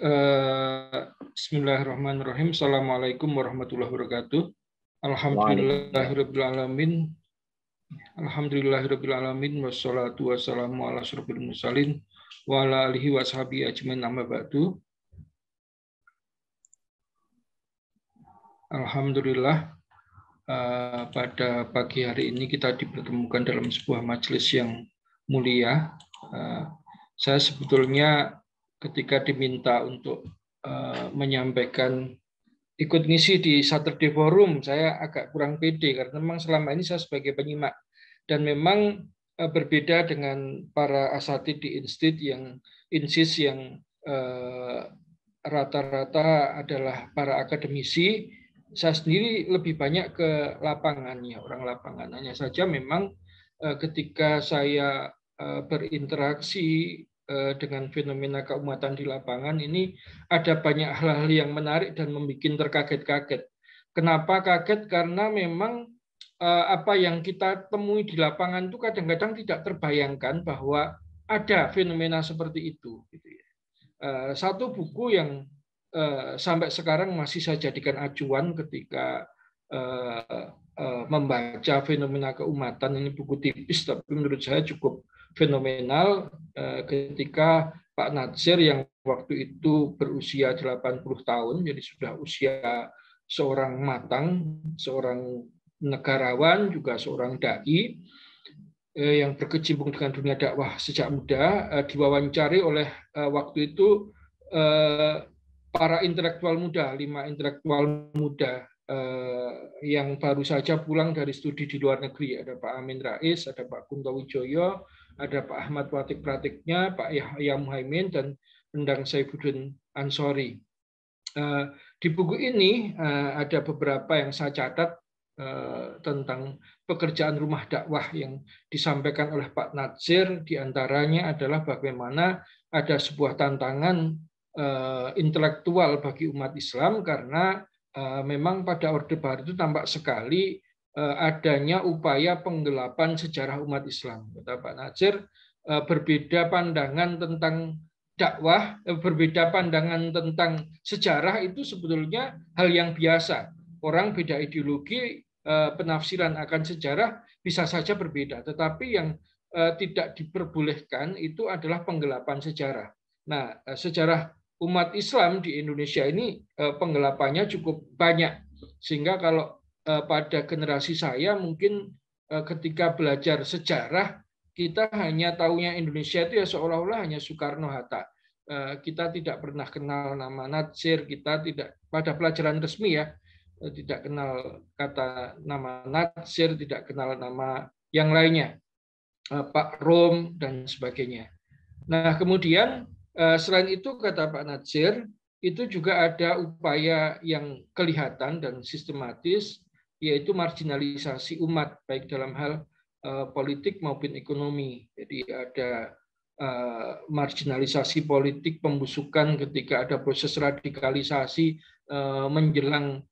Eh, Bismillahirrahmanirrahim. Assalamualaikum warahmatullahi wabarakatuh. Alhamdulillahirrahmanirrahim. Alhamdulillahirrahmanirrahim. Wassalatu wassalamu ala musalin wa ala alihi wa sahabi amma ba'du. Alhamdulillah eh, pada pagi hari ini kita dipertemukan dalam sebuah majelis yang mulia. Eh, saya sebetulnya ketika diminta untuk uh, menyampaikan ikut ngisi di Saturday Forum, saya agak kurang pede karena memang selama ini saya sebagai penyimak dan memang uh, berbeda dengan para asati di Institut yang insis yang eh, rata-rata uh, adalah para akademisi. Saya sendiri lebih banyak ke lapangan ya orang lapangan. Hanya saja memang ketika saya berinteraksi Eh, dengan fenomena keumatan di lapangan ini ada banyak hal-hal yang menarik dan membuat terkaget-kaget. Kenapa kaget? Karena memang eh, apa yang kita temui di lapangan itu kadang-kadang tidak terbayangkan bahwa ada fenomena seperti itu. Gitu ya. eh, satu buku yang sampai sekarang masih saya jadikan acuan ketika membaca fenomena keumatan ini buku tipis tapi menurut saya cukup fenomenal eh, ketika Pak Natsir yang waktu itu berusia 80 tahun, jadi sudah usia seorang matang, seorang negarawan, juga seorang dai eh, yang berkecimpung dengan dunia dakwah sejak muda, eh, diwawancari oleh waktu itu para intelektual muda, lima intelektual muda yang baru saja pulang dari studi di luar negeri. Ada Pak Amin Rais, ada Pak Kunto Wijoyo, ada Pak Ahmad Watik Pratiknya, Pak Yahya Muhaimin, dan Endang Saifuddin Ansori. Eh, di buku ini eh, ada beberapa yang saya catat eh, tentang pekerjaan rumah dakwah yang disampaikan oleh Pak Natsir, diantaranya adalah bagaimana ada sebuah tantangan intelektual bagi umat Islam karena memang pada Orde Baru itu tampak sekali Eh, adanya upaya penggelapan sejarah umat Islam. Kata Pak Najir, eh, berbeda pandangan tentang dakwah, eh, berbeda pandangan tentang sejarah itu sebetulnya hal yang biasa. Orang beda ideologi, penafsiran akan sejarah bisa saja berbeda. Tetapi yang tidak diperbolehkan itu adalah penggelapan sejarah. Nah, sejarah umat Islam di Indonesia ini penggelapannya cukup banyak. Sehingga kalau Eh, pada generasi saya mungkin eh, ketika belajar sejarah kita hanya tahunya Indonesia itu ya seolah-olah hanya Soekarno Hatta. Eh, kita tidak pernah kenal nama Natsir, kita tidak pada pelajaran resmi ya tidak kenal kata nama Natsir, tidak kenal nama yang lainnya, Pak Rom dan sebagainya. Nah kemudian selain itu kata Pak Natsir itu juga ada upaya yang kelihatan dan sistematis yaitu marginalisasi umat baik dalam hal eh, politik maupun ekonomi. Jadi ada eh, marginalisasi politik, pembusukan ketika ada proses radikalisasi eh, menjelang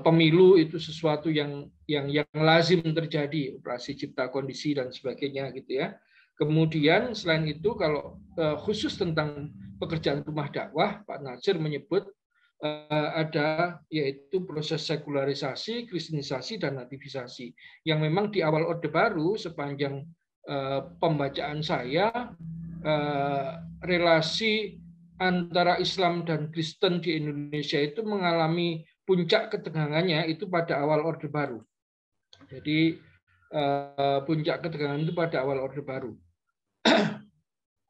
pemilu itu sesuatu yang yang yang lazim terjadi operasi cipta kondisi dan sebagainya gitu ya. Kemudian selain itu kalau khusus tentang pekerjaan rumah dakwah Pak Nasir menyebut Eh, ada yaitu proses sekularisasi, kristenisasi, dan nativisasi yang memang di awal Orde Baru sepanjang eh, pembacaan saya eh, relasi antara Islam dan Kristen di Indonesia itu mengalami puncak ketegangannya itu pada awal Orde Baru. Jadi puncak ketegangan itu pada awal Orde Baru.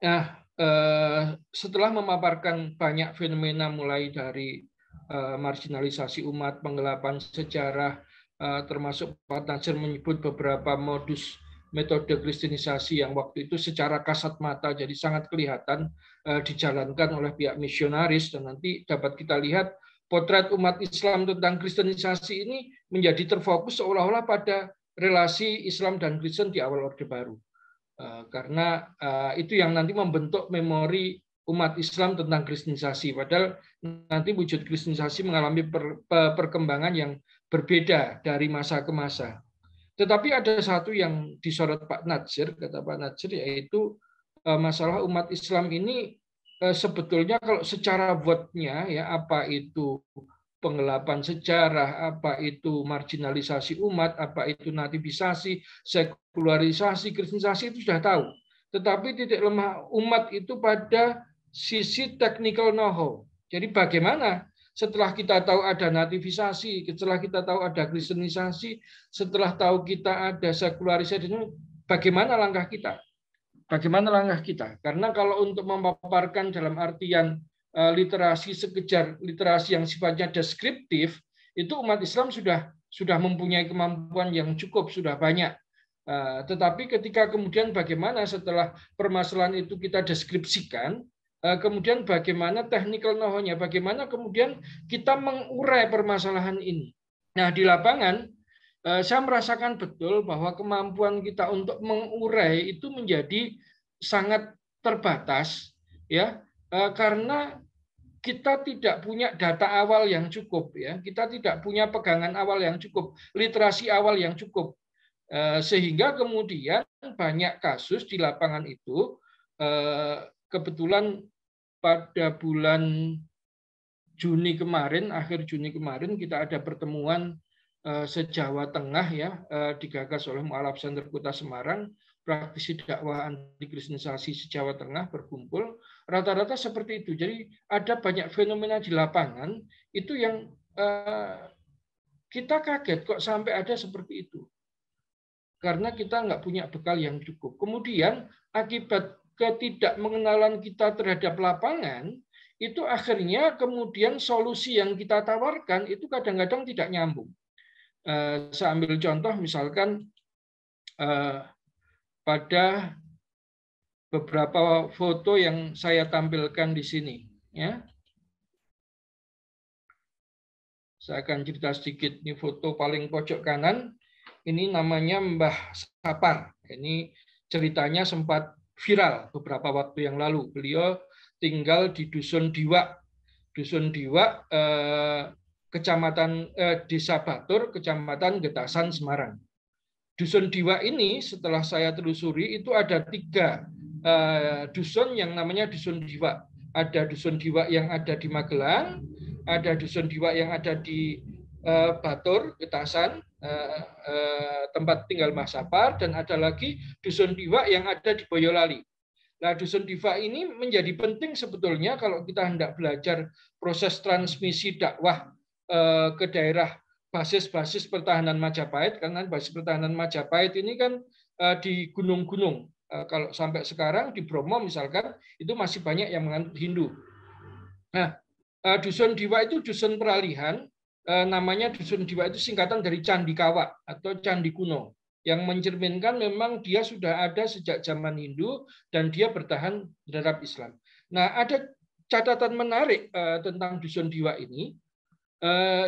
Nah, Eh, setelah memaparkan banyak fenomena mulai dari eh, marginalisasi umat, penggelapan sejarah, eh, termasuk Pak Nasir menyebut beberapa modus metode kristenisasi yang waktu itu secara kasat mata jadi sangat kelihatan dijalankan oleh pihak misionaris dan nanti dapat kita lihat potret umat Islam tentang kristenisasi ini menjadi terfokus seolah-olah pada relasi Islam dan Kristen di awal Orde Baru. Eh, karena eh, itu yang nanti membentuk memori umat Islam tentang kristenisasi. Padahal nanti wujud kristenisasi mengalami perkembangan yang berbeda dari masa ke masa. Tetapi ada satu yang disorot Pak Najir, kata Pak Najir, yaitu eh, masalah umat Islam ini sebetulnya kalau secara wordnya ya apa itu penggelapan sejarah, apa itu marginalisasi umat, apa itu nativisasi, sekularisasi, kristenisasi itu sudah tahu. Tetapi titik lemah umat itu pada sisi technical know-how. Jadi bagaimana setelah kita tahu ada nativisasi, setelah kita tahu ada kristenisasi, setelah tahu kita ada sekularisasi, bagaimana langkah kita? Bagaimana langkah kita? Karena kalau untuk memaparkan dalam artian Eh, literasi sekejar literasi yang sifatnya deskriptif itu umat Islam sudah sudah mempunyai kemampuan yang cukup sudah banyak eh, tetapi ketika kemudian bagaimana setelah permasalahan itu kita deskripsikan eh, kemudian bagaimana technical know bagaimana kemudian kita mengurai permasalahan ini nah di lapangan saya merasakan betul bahwa kemampuan kita untuk mengurai itu menjadi sangat terbatas ya karena kita tidak punya data awal yang cukup ya kita tidak punya pegangan awal yang cukup literasi awal yang cukup eh, sehingga kemudian banyak kasus di lapangan itu eh, kebetulan pada bulan Juni kemarin akhir Juni kemarin kita ada pertemuan eh, sejawa tengah ya digagas oleh Mualaf Center Kota Semarang praktisi dakwah anti kristenisasi sejawa tengah berkumpul Rata-rata seperti itu. Jadi ada banyak fenomena di lapangan itu yang eh, kita kaget kok sampai ada seperti itu. Karena kita nggak punya bekal yang cukup. Kemudian akibat ketidakmengenalan kita terhadap lapangan, itu akhirnya kemudian solusi yang kita tawarkan itu kadang-kadang tidak nyambung. Eh, saya ambil contoh misalkan eh, pada beberapa foto yang saya tampilkan di sini. Ya. Saya akan cerita sedikit. Ini foto paling pojok kanan. Ini namanya Mbah Sapar. Ini ceritanya sempat viral beberapa waktu yang lalu. Beliau tinggal di Dusun Diwa, Dusun Diwa, eh, kecamatan eh, Desa Batur, kecamatan Getasan, Semarang. Dusun Diwa ini setelah saya telusuri itu ada tiga Eh, dusun yang namanya dusun Diwa. Ada dusun Diwa yang ada di Magelang, ada dusun Diwa yang ada di eh, Batur, Getasan, uh, eh, tempat tinggal Mas Sapar, dan ada lagi dusun Diwa yang ada di Boyolali. Nah, dusun diwa ini menjadi penting sebetulnya kalau kita hendak belajar proses transmisi dakwah ke daerah basis-basis pertahanan Majapahit, karena basis pertahanan Majapahit ini kan di gunung-gunung. Eh, kalau sampai sekarang di Bromo misalkan itu masih banyak yang menganut Hindu. Nah, eh, dusun Diwa itu dusun peralihan, eh, namanya dusun Diwa itu singkatan dari Candi Kawak atau Candi Kuno yang mencerminkan memang dia sudah ada sejak zaman Hindu dan dia bertahan terhadap Islam. Nah, ada catatan menarik tentang dusun Diwa ini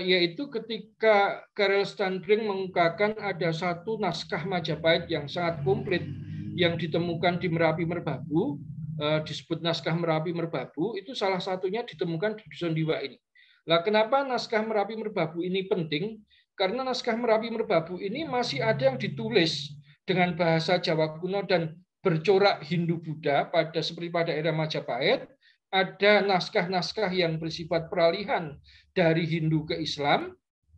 yaitu ketika Karel Standring mengungkapkan ada satu naskah Majapahit yang sangat komplit yang ditemukan di Merapi Merbabu eh, disebut naskah Merapi Merbabu itu salah satunya ditemukan di Dusun Diwa ini. Lah kenapa naskah Merapi Merbabu ini penting? Karena naskah Merapi Merbabu ini masih ada yang ditulis dengan bahasa Jawa kuno dan bercorak Hindu Buddha pada seperti pada era Majapahit, ada naskah-naskah yang bersifat peralihan dari Hindu ke Islam,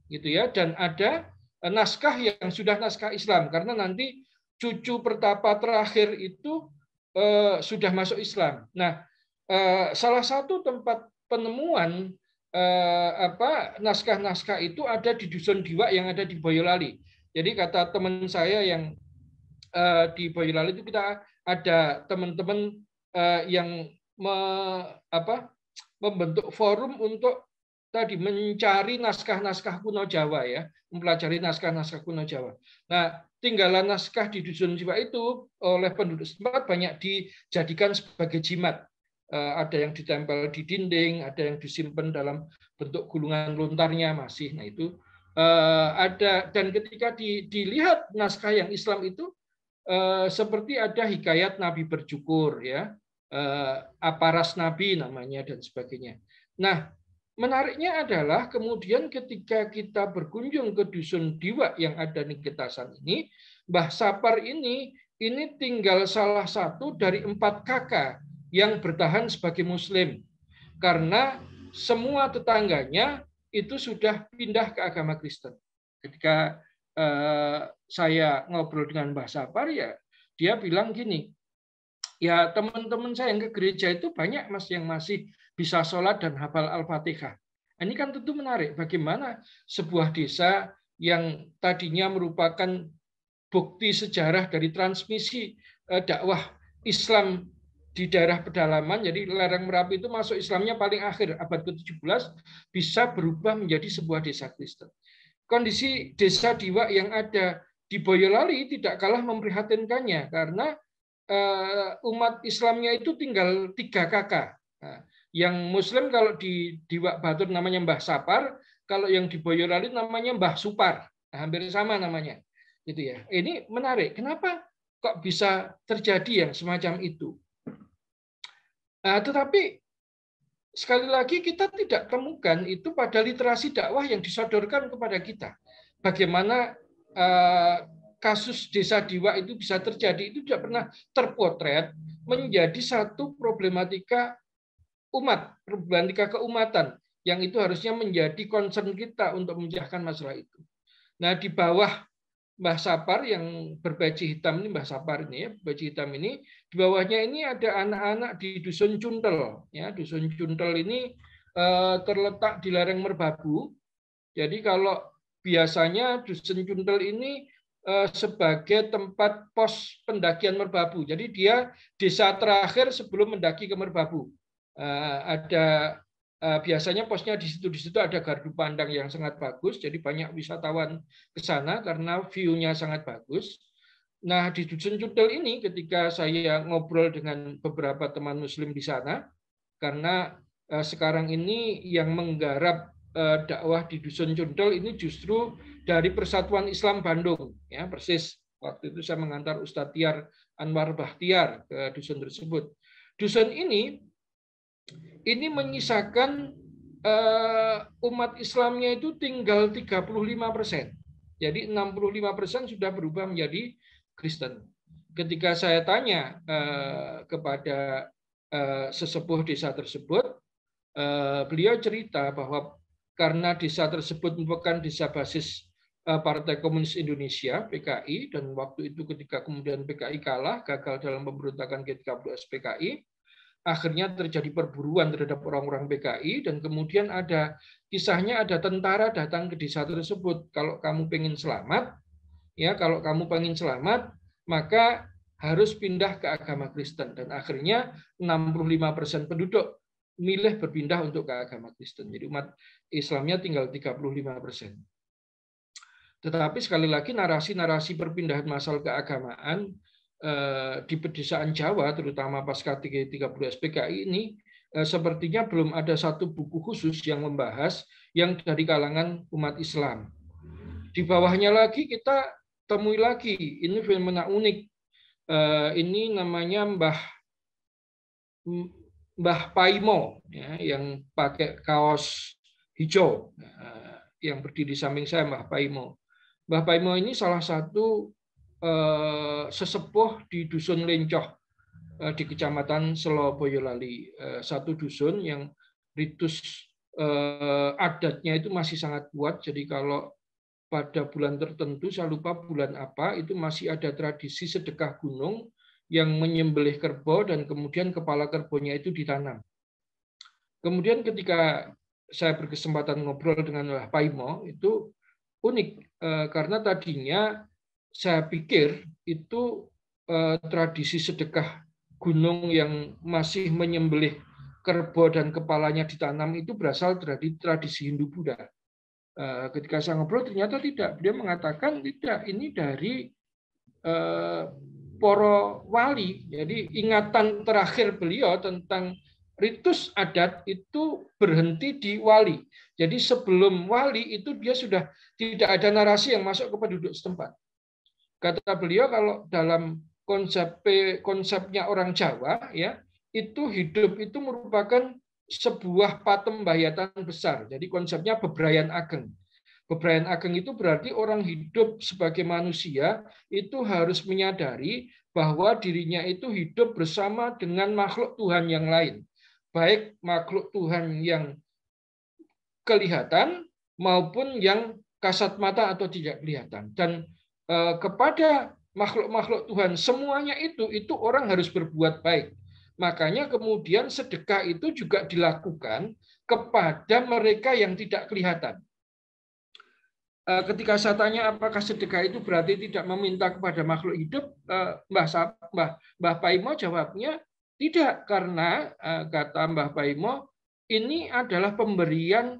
gitu ya, dan ada eh, naskah yang sudah naskah Islam karena nanti cucu pertapa terakhir itu eh, sudah masuk Islam. Nah, eh, salah satu tempat penemuan eh, naskah-naskah itu ada di dusun diwa yang ada di Boyolali. Jadi kata teman saya yang di Boyolali itu kita ada teman-teman yang membentuk forum untuk tadi mencari naskah-naskah kuno Jawa ya, mempelajari naskah-naskah kuno Jawa. Nah, tinggalan naskah di dusun Jawa itu oleh penduduk setempat banyak dijadikan sebagai jimat. Eh, ada yang ditempel di dinding, ada yang disimpan dalam bentuk gulungan lontarnya masih. Nah itu eh, ada dan ketika dilihat naskah yang Islam itu eh, seperti ada hikayat Nabi bercukur ya, aparas Nabi namanya dan sebagainya. Nah Menariknya adalah kemudian ketika kita berkunjung ke dusun Diwa yang ada di Getasan ini, Mbah Sapar ini ini tinggal salah satu dari empat kakak yang bertahan sebagai muslim. Karena semua tetangganya itu sudah pindah ke agama Kristen. Ketika eh, saya ngobrol dengan Mbah Sapar ya, dia bilang gini, ya teman-teman saya yang ke gereja itu banyak mas yang masih bisa sholat dan hafal Al-Fatihah. Ini kan tentu menarik bagaimana sebuah desa yang tadinya merupakan bukti sejarah dari transmisi eh, dakwah Islam di daerah pedalaman, jadi lereng Merapi itu masuk Islamnya paling akhir abad ke-17 bisa berubah menjadi sebuah desa Kristen. Kondisi desa diwa yang ada di Boyolali tidak kalah memprihatinkannya karena eh, umat Islamnya itu tinggal tiga kakak. Nah, yang Muslim kalau di, di Batur namanya Mbah Sapar, kalau yang di Boyolali namanya Mbah Supar. Nah, hampir sama namanya. Gitu ya. Ini menarik. Kenapa kok bisa terjadi yang semacam itu? Nah, tetapi sekali lagi kita tidak temukan itu pada literasi dakwah yang disodorkan kepada kita. Bagaimana eh, kasus desa Diwa itu bisa terjadi itu tidak pernah terpotret menjadi satu problematika umat, perubahan tiga keumatan yang itu harusnya menjadi concern kita untuk menjelaskan masalah itu. Nah, di bawah Mbah Sapar yang berbaju hitam ini Mbah Sapar ini ya, baju hitam ini di bawahnya ini ada anak-anak di dusun Cuntel ya, dusun Cuntel ini eh, terletak di lereng Merbabu. Jadi kalau biasanya dusun Cuntel ini eh, sebagai tempat pos pendakian Merbabu. Jadi dia desa terakhir sebelum mendaki ke Merbabu. Eh, ada eh, biasanya posnya di situ di situ ada gardu pandang yang sangat bagus jadi banyak wisatawan ke sana karena view-nya sangat bagus nah di dusun cudel ini ketika saya ngobrol dengan beberapa teman muslim di sana karena eh, sekarang ini yang menggarap dakwah di dusun cudel ini justru dari Persatuan Islam Bandung ya persis waktu itu saya mengantar Ustadz Tiar Anwar Bahtiar ke dusun tersebut dusun ini ini menyisakan uh, umat Islamnya itu tinggal 35 persen. Jadi 65 persen sudah berubah menjadi Kristen. Ketika saya tanya uh, kepada uh, sesepuh desa tersebut, uh, beliau cerita bahwa karena desa tersebut merupakan desa basis Partai Komunis Indonesia PKI dan waktu itu ketika kemudian PKI kalah gagal dalam pemberontakan G30 SPKI akhirnya terjadi perburuan terhadap orang-orang PKI dan kemudian ada kisahnya ada tentara datang ke desa tersebut kalau kamu pengen selamat ya kalau kamu pengen selamat maka harus pindah ke agama Kristen dan akhirnya 65% penduduk milih berpindah untuk ke agama Kristen jadi umat Islamnya tinggal 35%. Tetapi sekali lagi narasi-narasi perpindahan masal keagamaan Eh, di pedesaan Jawa, terutama pasca 30 SPKI ini, eh, sepertinya belum ada satu buku khusus yang membahas yang dari kalangan umat Islam. Di bawahnya lagi kita temui lagi, ini fenomena unik. Eh, ini namanya Mbah Mbah Paimo ya, yang pakai kaos hijau nah, yang berdiri di samping saya Mbah Paimo. Mbah Paimo ini salah satu Eh, sesepuh di dusun Lencoh eh, di kecamatan Selo Boyolali eh, satu dusun yang ritus adatnya itu masih sangat kuat jadi kalau pada bulan tertentu saya lupa bulan apa itu masih ada tradisi sedekah gunung yang menyembelih kerbau dan kemudian kepala kerbonya itu ditanam. Kemudian ketika saya berkesempatan ngobrol dengan Wah Imo itu unik karena tadinya saya pikir itu eh, tradisi sedekah gunung yang masih menyembelih kerbau dan kepalanya ditanam itu berasal dari tradisi Hindu Buddha. Eh, ketika saya ngobrol ternyata tidak. Dia mengatakan tidak ini dari eh, poro wali. Jadi ingatan terakhir beliau tentang ritus adat itu berhenti di wali. Jadi sebelum wali itu dia sudah tidak ada narasi yang masuk ke penduduk setempat. Kata beliau kalau dalam konsep konsepnya orang Jawa ya itu hidup itu merupakan sebuah patembayatan besar. Jadi konsepnya bebrayan ageng. Bebrayan ageng itu berarti orang hidup sebagai manusia itu harus menyadari bahwa dirinya itu hidup bersama dengan makhluk Tuhan yang lain. Baik makhluk Tuhan yang kelihatan maupun yang kasat mata atau tidak kelihatan. Dan Eh, kepada makhluk-makhluk Tuhan semuanya itu itu orang harus berbuat baik. Makanya kemudian sedekah itu juga dilakukan kepada mereka yang tidak kelihatan. Eh, ketika saya tanya apakah sedekah itu berarti tidak meminta kepada makhluk hidup, eh, Mbah Mbah, Mbah Paimo jawabnya tidak karena kata Mbah Paimo ini adalah pemberian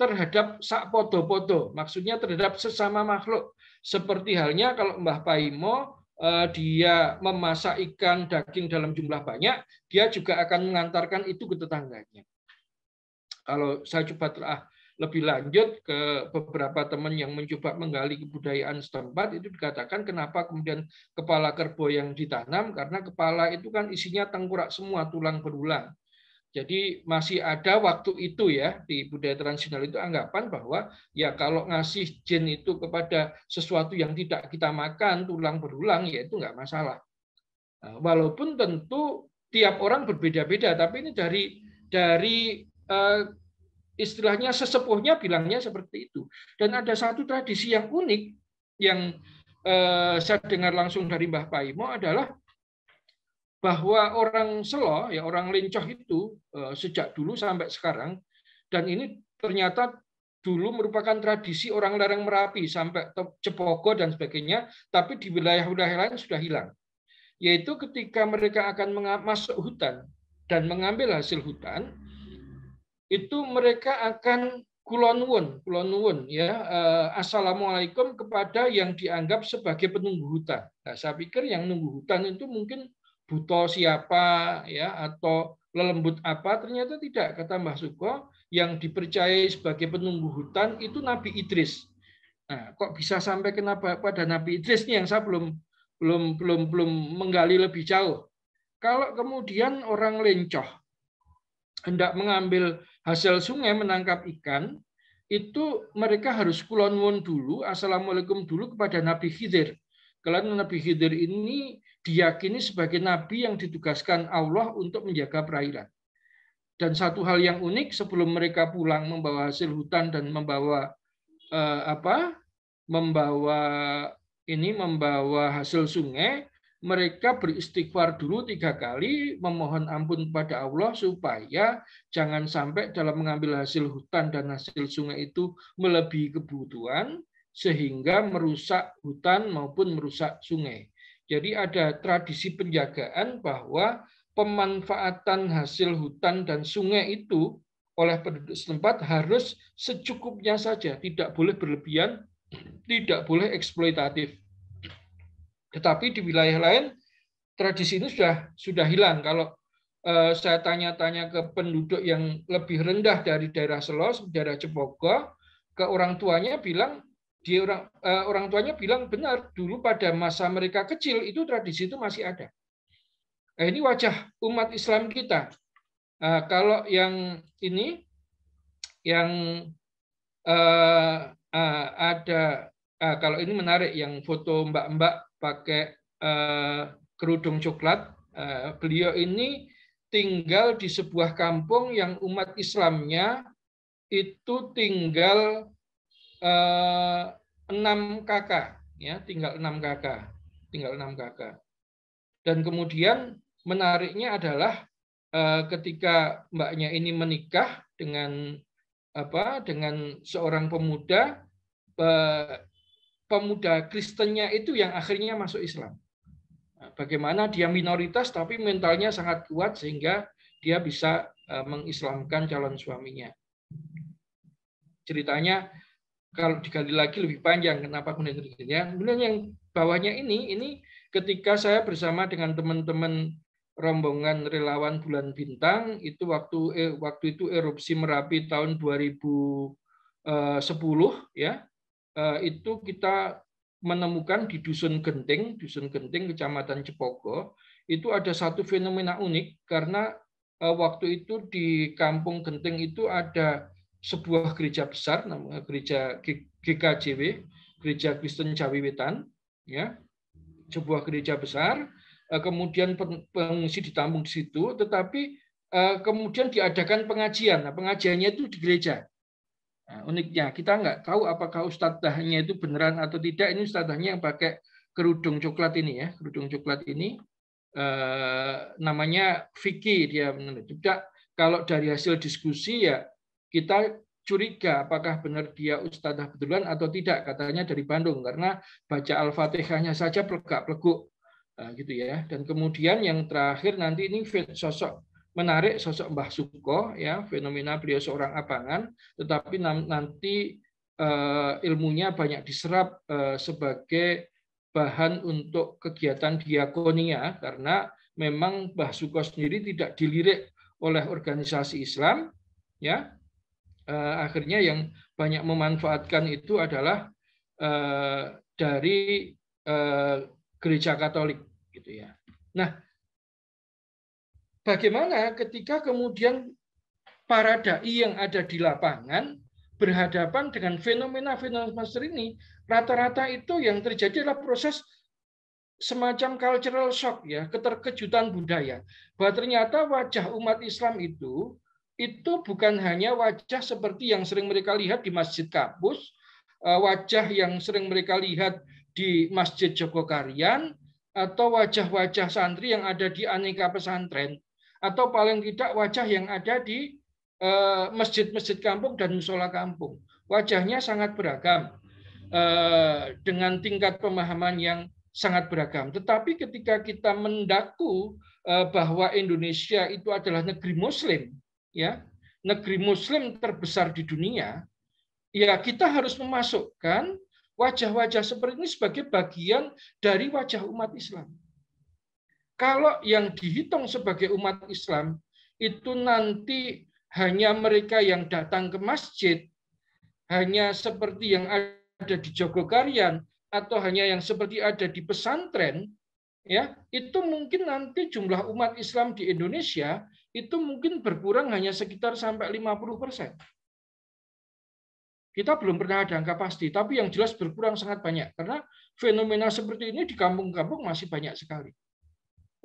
terhadap sak podo-podo, maksudnya terhadap sesama makhluk. Seperti halnya kalau Mbah Paimo eh, dia memasak ikan daging dalam jumlah banyak, dia juga akan mengantarkan itu ke tetangganya. Kalau saya coba telah lebih lanjut ke beberapa teman yang mencoba menggali kebudayaan setempat itu dikatakan kenapa kemudian kepala kerbau yang ditanam karena kepala itu kan isinya tengkurak semua tulang berulang jadi masih ada waktu itu ya di budaya tradisional itu anggapan bahwa ya kalau ngasih jin itu kepada sesuatu yang tidak kita makan tulang berulang ya itu nggak masalah. Nah, walaupun tentu tiap orang berbeda-beda, tapi ini dari dari uh, istilahnya sesepuhnya bilangnya seperti itu. Dan ada satu tradisi yang unik yang eh, saya dengar langsung dari Mbah Paimo adalah bahwa orang selo ya orang lencoh itu eh, sejak dulu sampai sekarang dan ini ternyata dulu merupakan tradisi orang larang merapi sampai cepogo dan sebagainya tapi di wilayah-wilayah lain sudah hilang yaitu ketika mereka akan masuk hutan dan mengambil hasil hutan itu mereka akan kulonwon kulonwon ya eh, assalamualaikum kepada yang dianggap sebagai penunggu hutan nah, saya pikir yang nunggu hutan itu mungkin buto siapa ya atau lelembut apa ternyata tidak kata Mbah Suko yang dipercaya sebagai penunggu hutan itu Nabi Idris. Nah, kok bisa sampai kenapa pada Nabi Idris ini yang saya belum belum belum belum menggali lebih jauh. Kalau kemudian orang lencoh hendak mengambil hasil sungai menangkap ikan, itu mereka harus kulonwon dulu, assalamualaikum dulu kepada Nabi Khidir. Karena Nabi Khidir ini diyakini sebagai nabi yang ditugaskan Allah untuk menjaga perairan. Dan satu hal yang unik sebelum mereka pulang membawa hasil hutan dan membawa eh, apa? membawa ini membawa hasil sungai, mereka beristighfar dulu tiga kali, memohon ampun kepada Allah supaya jangan sampai dalam mengambil hasil hutan dan hasil sungai itu melebihi kebutuhan, sehingga merusak hutan maupun merusak sungai. Jadi ada tradisi penjagaan bahwa pemanfaatan hasil hutan dan sungai itu oleh penduduk setempat harus secukupnya saja, tidak boleh berlebihan, tidak boleh eksploitatif. Tetapi di wilayah lain tradisi ini sudah sudah hilang. Kalau eh, saya tanya-tanya ke penduduk yang lebih rendah dari daerah Selos, daerah Cepogo, ke orang tuanya bilang dia orang uh, orang tuanya bilang benar dulu pada masa mereka kecil itu tradisi itu masih ada. Nah, ini wajah umat Islam kita. Uh, kalau yang ini yang uh, uh, ada uh, kalau ini menarik yang foto mbak-mbak pakai uh, kerudung coklat. Uh, beliau ini tinggal di sebuah kampung yang umat Islamnya itu tinggal Eh, enam kakak, ya tinggal enam kakak, tinggal enam kakak. Dan kemudian menariknya adalah eh, ketika mbaknya ini menikah dengan apa dengan seorang pemuda pemuda Kristennya itu yang akhirnya masuk Islam. Nah, bagaimana dia minoritas tapi mentalnya sangat kuat sehingga dia bisa eh, mengislamkan calon suaminya. Ceritanya kalau digali lagi lebih panjang kenapa kemudian terjadinya. Kemudian yang bawahnya ini, ini ketika saya bersama dengan teman-teman rombongan relawan Bulan Bintang itu waktu eh, waktu itu erupsi Merapi tahun 2010 eh, ya. Eh, itu kita menemukan di Dusun Genting, Dusun Genting Kecamatan Cepogo, itu ada satu fenomena unik karena eh, waktu itu di Kampung Genting itu ada sebuah gereja besar namanya gereja GKJW, gereja Kristen Jawi ya. Sebuah gereja besar, eh, kemudian pengungsi ditampung di situ, tetapi eh, kemudian diadakan pengajian. Nah, pengajiannya itu di gereja. Nah, uniknya kita nggak tahu apakah ustadzahnya itu beneran atau tidak. Ini ustadzahnya yang pakai kerudung coklat ini ya, kerudung coklat ini eh, namanya Vicky dia menurut Tidak kalau dari hasil diskusi ya kita curiga apakah benar dia Ustadzah Betulan atau tidak katanya dari Bandung karena baca Al-Fatihahnya saja plegak-pleguk nah, gitu ya dan kemudian yang terakhir nanti ini sosok menarik sosok Mbah Suko ya fenomena beliau seorang abangan tetapi nanti uh, ilmunya banyak diserap uh, sebagai bahan untuk kegiatan diakonia karena memang Mbah Suko sendiri tidak dilirik oleh organisasi Islam ya Eh, akhirnya yang banyak memanfaatkan itu adalah eh, dari eh, gereja Katolik gitu ya. Nah, bagaimana ketika kemudian para dai yang ada di lapangan berhadapan dengan fenomena-fenomena master ini, rata-rata itu yang terjadi adalah proses semacam cultural shock ya, keterkejutan budaya. Bahwa ternyata wajah umat Islam itu itu bukan hanya wajah seperti yang sering mereka lihat di Masjid kampus, eh, wajah yang sering mereka lihat di Masjid Jogokarian, atau wajah-wajah santri yang ada di aneka pesantren, atau paling tidak wajah yang ada di eh, masjid-masjid kampung dan musola kampung. Wajahnya sangat beragam eh, dengan tingkat pemahaman yang sangat beragam. Tetapi ketika kita mendaku bahwa Indonesia itu adalah negeri Muslim, ya negeri Muslim terbesar di dunia, ya kita harus memasukkan wajah-wajah seperti ini sebagai bagian dari wajah umat Islam. Kalau yang dihitung sebagai umat Islam itu nanti hanya mereka yang datang ke masjid, hanya seperti yang ada di Jogokarian atau hanya yang seperti ada di pesantren, ya itu mungkin nanti jumlah umat Islam di Indonesia itu mungkin berkurang hanya sekitar sampai 50 persen. Kita belum pernah ada angka pasti, tapi yang jelas berkurang sangat banyak. Karena fenomena seperti ini di kampung-kampung masih banyak sekali.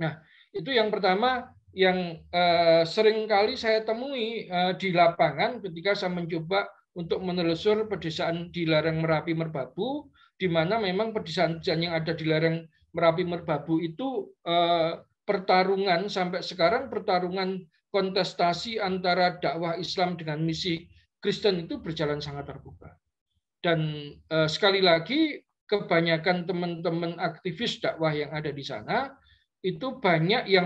Nah, itu yang pertama yang eh, sering kali saya temui eh, di lapangan ketika saya mencoba untuk menelusur pedesaan di lereng Merapi Merbabu, di mana memang pedesaan yang ada di lereng Merapi Merbabu itu eh, pertarungan sampai sekarang pertarungan kontestasi antara dakwah Islam dengan misi Kristen itu berjalan sangat terbuka. Dan eh, sekali lagi kebanyakan teman-teman aktivis dakwah yang ada di sana itu banyak yang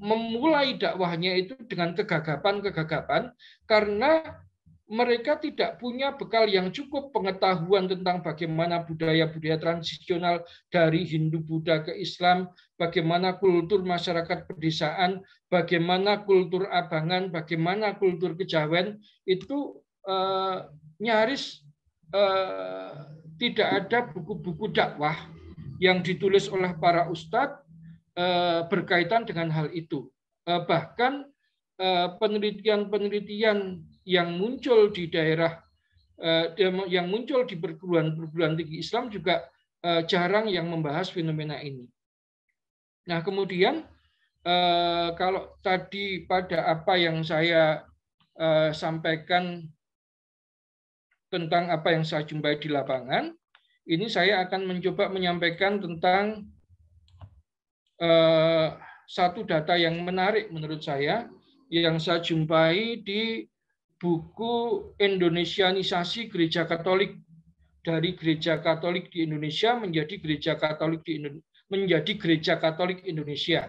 memulai dakwahnya itu dengan kegagapan-kegagapan karena mereka tidak punya bekal yang cukup pengetahuan tentang bagaimana budaya-budaya transisional dari Hindu Buddha ke Islam, bagaimana kultur masyarakat pedesaan, bagaimana kultur abangan, bagaimana kultur kejawen itu eh, nyaris eh, tidak ada buku-buku dakwah yang ditulis oleh para ustadz eh, berkaitan dengan hal itu. Eh, bahkan eh, penelitian-penelitian yang muncul di daerah eh, yang muncul di perguruan-perguruan tinggi Islam juga eh, jarang yang membahas fenomena ini. Nah, kemudian eh, kalau tadi pada apa yang saya sampaikan tentang apa yang saya jumpai di lapangan, ini saya akan mencoba menyampaikan tentang satu data yang menarik menurut saya yang saya jumpai di buku Indonesianisasi Gereja Katolik dari Gereja Katolik di Indonesia menjadi Gereja Katolik di Indo menjadi Gereja Katolik Indonesia.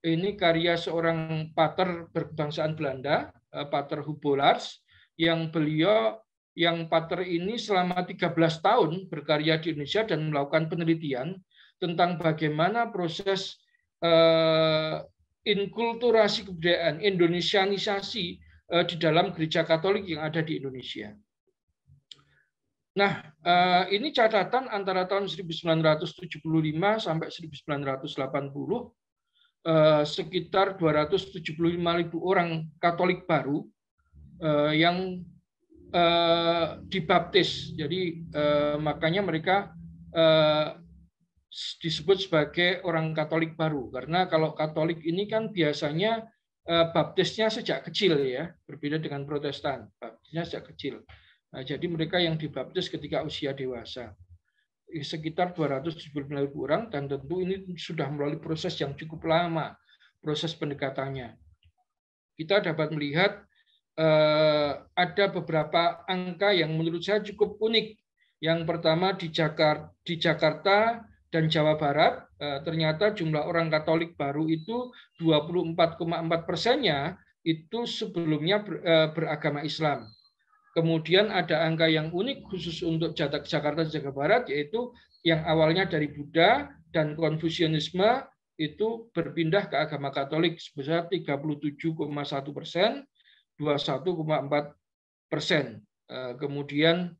Ini karya seorang pater berkebangsaan Belanda, eh, Pater Hubolars, yang beliau yang pater ini selama 13 tahun berkarya di Indonesia dan melakukan penelitian tentang bagaimana proses eh, inkulturasi kebudayaan, indonesianisasi Eh, di dalam gereja Katolik yang ada di Indonesia. Nah, eh, ini catatan antara tahun 1975 sampai 1980 eh, sekitar 275 ribu orang Katolik baru yang dibaptis. Jadi makanya mereka disebut sebagai orang Katolik baru karena kalau Katolik ini kan biasanya Eh, baptisnya sejak kecil ya, berbeda dengan Protestan, baptisnya sejak kecil. Nah, jadi mereka yang dibaptis ketika usia dewasa sekitar 270 orang dan tentu ini sudah melalui proses yang cukup lama proses pendekatannya. Kita dapat melihat eh, ada beberapa angka yang menurut saya cukup unik. Yang pertama di Jakarta, di Jakarta dan Jawa Barat, eh, ternyata jumlah orang Katolik baru itu 24,4 persennya itu sebelumnya eh, beragama Islam. Kemudian ada angka yang unik khusus untuk Jakarta Jawa Barat yaitu yang awalnya dari Buddha dan Konfusianisme itu berpindah ke agama Katolik sebesar 37,1 persen, 21,4 persen. Eh, kemudian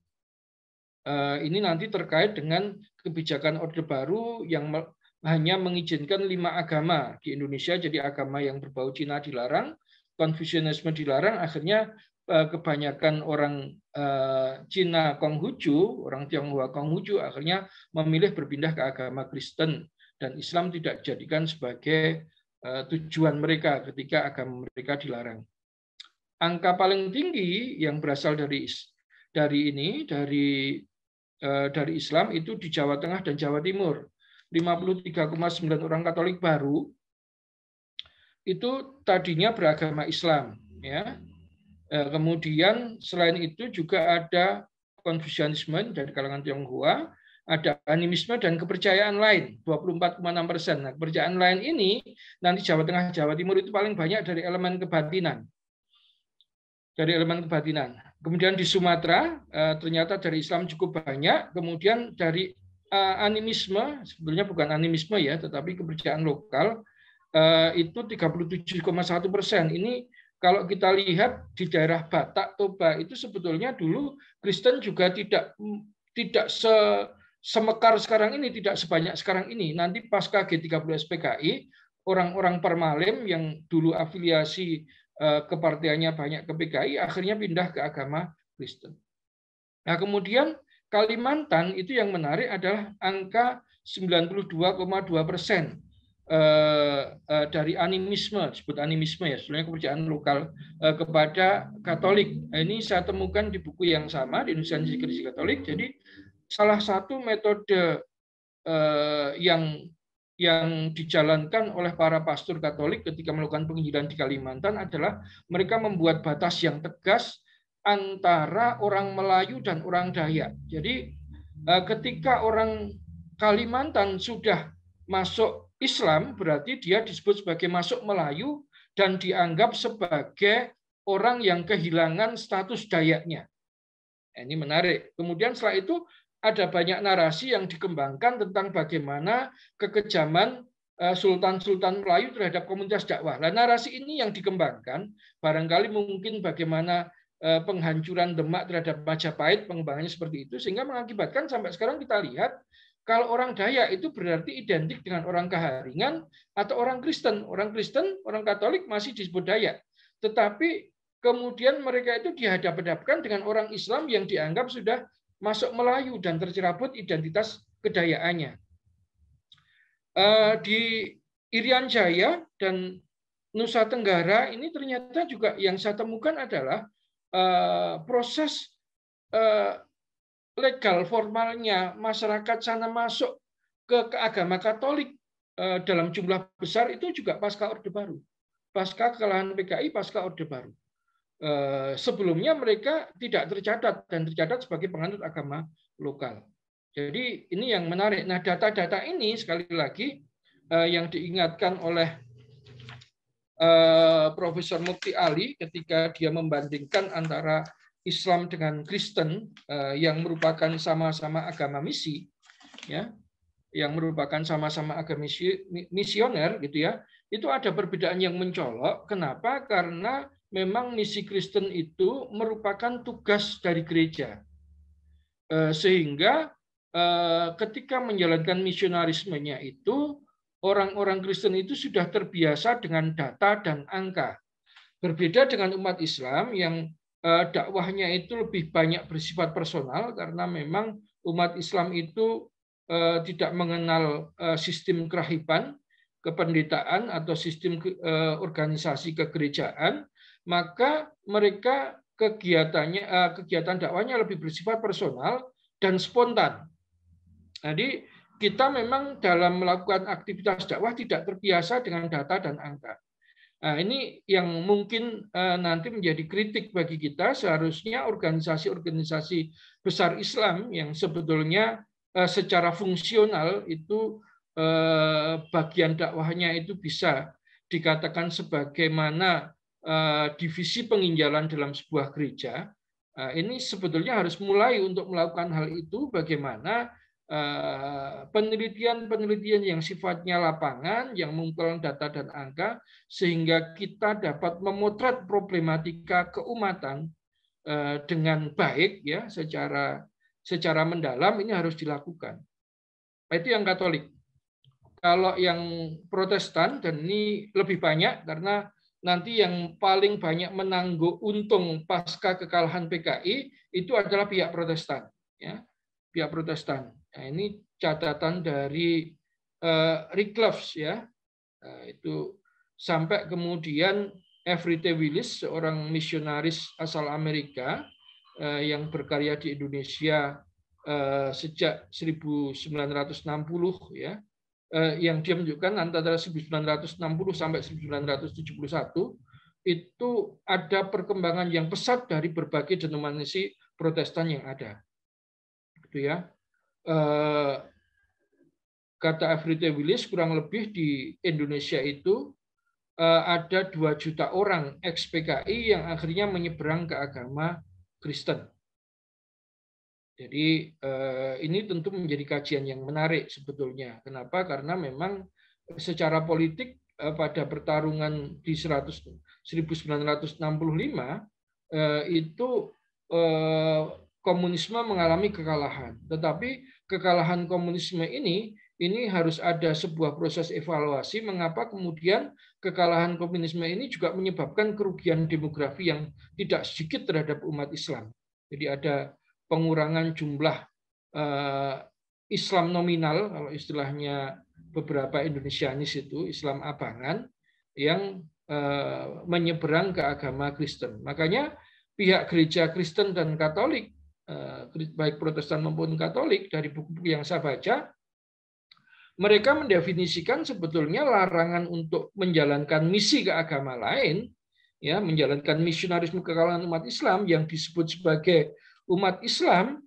Eh, ini nanti terkait dengan kebijakan Orde Baru yang hanya mengizinkan lima agama di Indonesia, jadi agama yang berbau Cina dilarang, Konfusianisme dilarang, akhirnya eh, kebanyakan orang eh, Cina Konghucu, orang Tionghoa Konghucu, akhirnya memilih berpindah ke agama Kristen dan Islam tidak dijadikan sebagai tujuan mereka ketika agama mereka dilarang. Angka paling tinggi yang berasal dari dari ini dari Eh, dari Islam itu di Jawa Tengah dan Jawa Timur. 53,9 orang Katolik baru itu tadinya beragama Islam, ya. Eh, kemudian selain itu juga ada konfusianisme dari kalangan Tionghoa, ada animisme dan kepercayaan lain 24,6 persen. Nah, kepercayaan lain ini nanti Jawa Tengah, Jawa Timur itu paling banyak dari elemen kebatinan, dari elemen kebatinan. Kemudian di Sumatera eh, ternyata dari Islam cukup banyak. Kemudian dari eh, animisme sebenarnya bukan animisme ya, tetapi kepercayaan lokal eh, itu 37,1 persen. Ini kalau kita lihat di daerah Batak Toba itu sebetulnya dulu Kristen juga tidak tidak se semekar sekarang ini tidak sebanyak sekarang ini. Nanti pasca G30 SPKI orang-orang permalim yang dulu afiliasi Eh, kepartiannya banyak ke PKI, akhirnya pindah ke agama Kristen. Nah, kemudian Kalimantan itu yang menarik adalah angka 92,2 persen eh, eh, dari animisme, sebut animisme ya, sebenarnya kepercayaan lokal kepada Katolik. Nah, ini saya temukan di buku yang sama di Indonesia Gereja Katolik. Jadi salah satu metode yang yang dijalankan oleh para pastor Katolik ketika melakukan penginjilan di Kalimantan adalah mereka membuat batas yang tegas antara orang Melayu dan orang Dayak. Jadi eh, ketika orang Kalimantan sudah masuk Islam berarti dia disebut sebagai masuk Melayu dan dianggap sebagai orang yang kehilangan status Dayaknya. Nah, ini menarik. Kemudian setelah itu ada banyak narasi yang dikembangkan tentang bagaimana kekejaman eh, sultan-sultan Melayu terhadap komunitas dakwah. Nah, narasi ini yang dikembangkan barangkali mungkin bagaimana eh, penghancuran Demak terhadap Majapahit pengembangannya seperti itu sehingga mengakibatkan sampai sekarang kita lihat kalau orang Dayak itu berarti identik dengan orang Kaharingan atau orang Kristen. Orang Kristen, orang Katolik masih disebut Dayak. Tetapi kemudian mereka itu dihadap-hadapkan dengan orang Islam yang dianggap sudah masuk Melayu dan tercerabut identitas kedayaannya. Eh, di Irian Jaya dan Nusa Tenggara ini ternyata juga yang saya temukan adalah eh, proses eh, legal formalnya masyarakat sana masuk ke, ke agama Katolik dalam jumlah besar itu juga pasca Orde Baru, pasca kekalahan PKI, pasca Orde Baru. Eh, sebelumnya mereka tidak tercatat dan tercatat sebagai penganut agama lokal. Jadi ini yang menarik. Nah data-data ini sekali lagi eh, yang diingatkan oleh eh, Profesor Mukti Ali ketika dia membandingkan antara Islam dengan Kristen yang merupakan sama-sama agama misi, ya, yang merupakan sama-sama agama misioner gitu ya, itu ada perbedaan yang mencolok. Kenapa? Karena memang misi Kristen itu merupakan tugas dari gereja. Eh, sehingga eh, ketika menjalankan misionarismenya itu, orang-orang Kristen itu sudah terbiasa dengan data dan angka. Berbeda dengan umat Islam yang eh, dakwahnya itu lebih banyak bersifat personal karena memang umat Islam itu tidak mengenal sistem kerahiban, kependetaan atau sistem organisasi kegerejaan maka mereka kegiatannya eh, kegiatan dakwahnya lebih bersifat personal dan spontan. Jadi kita memang dalam melakukan aktivitas dakwah tidak terbiasa dengan data dan angka. Nah, ini yang mungkin eh, nanti menjadi kritik bagi kita seharusnya organisasi-organisasi besar Islam yang sebetulnya eh, secara fungsional itu bagian dakwahnya itu bisa dikatakan sebagaimana Eh, divisi penginjalan dalam sebuah gereja eh, ini sebetulnya harus mulai untuk melakukan hal itu bagaimana eh, penelitian-penelitian yang sifatnya lapangan, yang mengumpulkan data dan angka, sehingga kita dapat memotret problematika keumatan dengan baik ya secara secara mendalam ini harus dilakukan. Nah, itu yang Katolik. Kalau yang Protestan dan ini lebih banyak karena nanti yang paling banyak menanggung untung pasca kekalahan PKI itu adalah pihak Protestan, ya, pihak Protestan. Nah, ini catatan dari uh, Rick ya, nah, itu sampai kemudian Every T. Willis, seorang misionaris asal Amerika uh, yang berkarya di Indonesia uh, sejak 1960, ya, Eh, yang dia menunjukkan antara 1960 sampai 1971 itu ada perkembangan yang pesat dari berbagai denominasi Protestan yang ada. Gitu ya. Eh, kata Everyday Willis kurang lebih di Indonesia itu eh, ada dua juta orang ex-PKI yang akhirnya menyeberang ke agama Kristen. Jadi eh, ini tentu menjadi kajian yang menarik sebetulnya. Kenapa? Karena memang secara politik eh, pada pertarungan di 100, 1965 eh, itu komunisme mengalami kekalahan. Tetapi kekalahan komunisme ini ini harus ada sebuah proses evaluasi mengapa kemudian kekalahan komunisme ini juga menyebabkan kerugian demografi yang tidak sedikit terhadap umat Islam. Jadi ada pengurangan jumlah eh, Islam nominal kalau istilahnya beberapa Indonesianis itu Islam abangan yang eh, menyeberang ke agama Kristen. Makanya pihak gereja Kristen dan Katolik eh, baik Protestan maupun Katolik dari buku-buku yang saya baca mereka mendefinisikan sebetulnya larangan untuk menjalankan misi ke agama lain ya menjalankan misionarisme ke kalangan umat Islam yang disebut sebagai umat Islam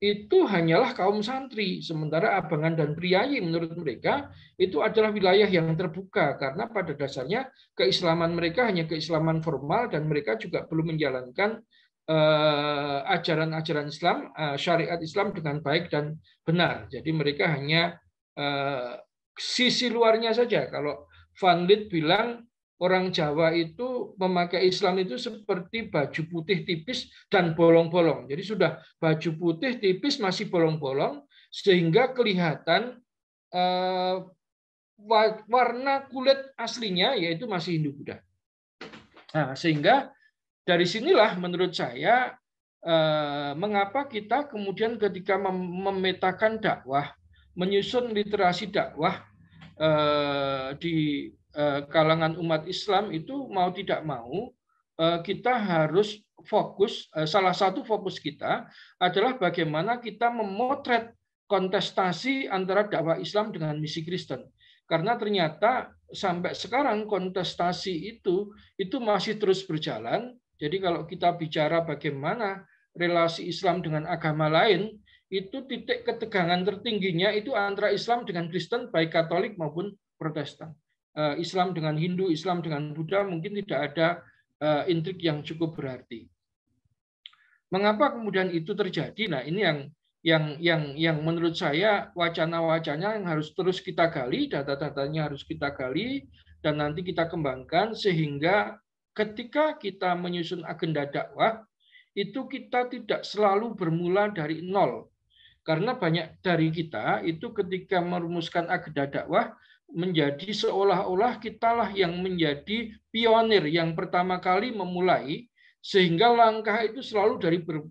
itu hanyalah kaum santri, sementara Abangan dan Priayi menurut mereka itu adalah wilayah yang terbuka karena pada dasarnya keislaman mereka hanya keislaman formal dan mereka juga belum menjalankan eh, ajaran-ajaran Islam, eh, syariat Islam dengan baik dan benar. Jadi mereka hanya eh, sisi luarnya saja. Kalau Van Lid bilang orang Jawa itu memakai Islam itu seperti baju putih tipis dan bolong-bolong. Jadi sudah baju putih tipis masih bolong-bolong sehingga kelihatan uh, warna kulit aslinya yaitu masih Hindu Buddha. Nah, sehingga dari sinilah menurut saya uh, mengapa kita kemudian ketika mem memetakan dakwah, menyusun literasi dakwah eh, di Eh, kalangan umat Islam itu mau tidak mau eh, kita harus fokus eh, salah satu fokus kita adalah bagaimana kita memotret kontestasi antara dakwah Islam dengan misi Kristen. Karena ternyata sampai sekarang kontestasi itu itu masih terus berjalan. Jadi kalau kita bicara bagaimana relasi Islam dengan agama lain, itu titik ketegangan tertingginya itu antara Islam dengan Kristen baik Katolik maupun Protestan. Eh, Islam dengan Hindu, Islam dengan Buddha mungkin tidak ada eh, intrik yang cukup berarti. Mengapa kemudian itu terjadi? Nah, ini yang yang yang yang menurut saya wacana-wacana yang harus terus kita gali, data-datanya harus kita gali dan nanti kita kembangkan sehingga ketika kita menyusun agenda dakwah itu kita tidak selalu bermula dari nol. Karena banyak dari kita itu ketika merumuskan agenda dakwah menjadi seolah-olah kitalah yang menjadi pionir yang pertama kali memulai sehingga langkah itu selalu dari ber,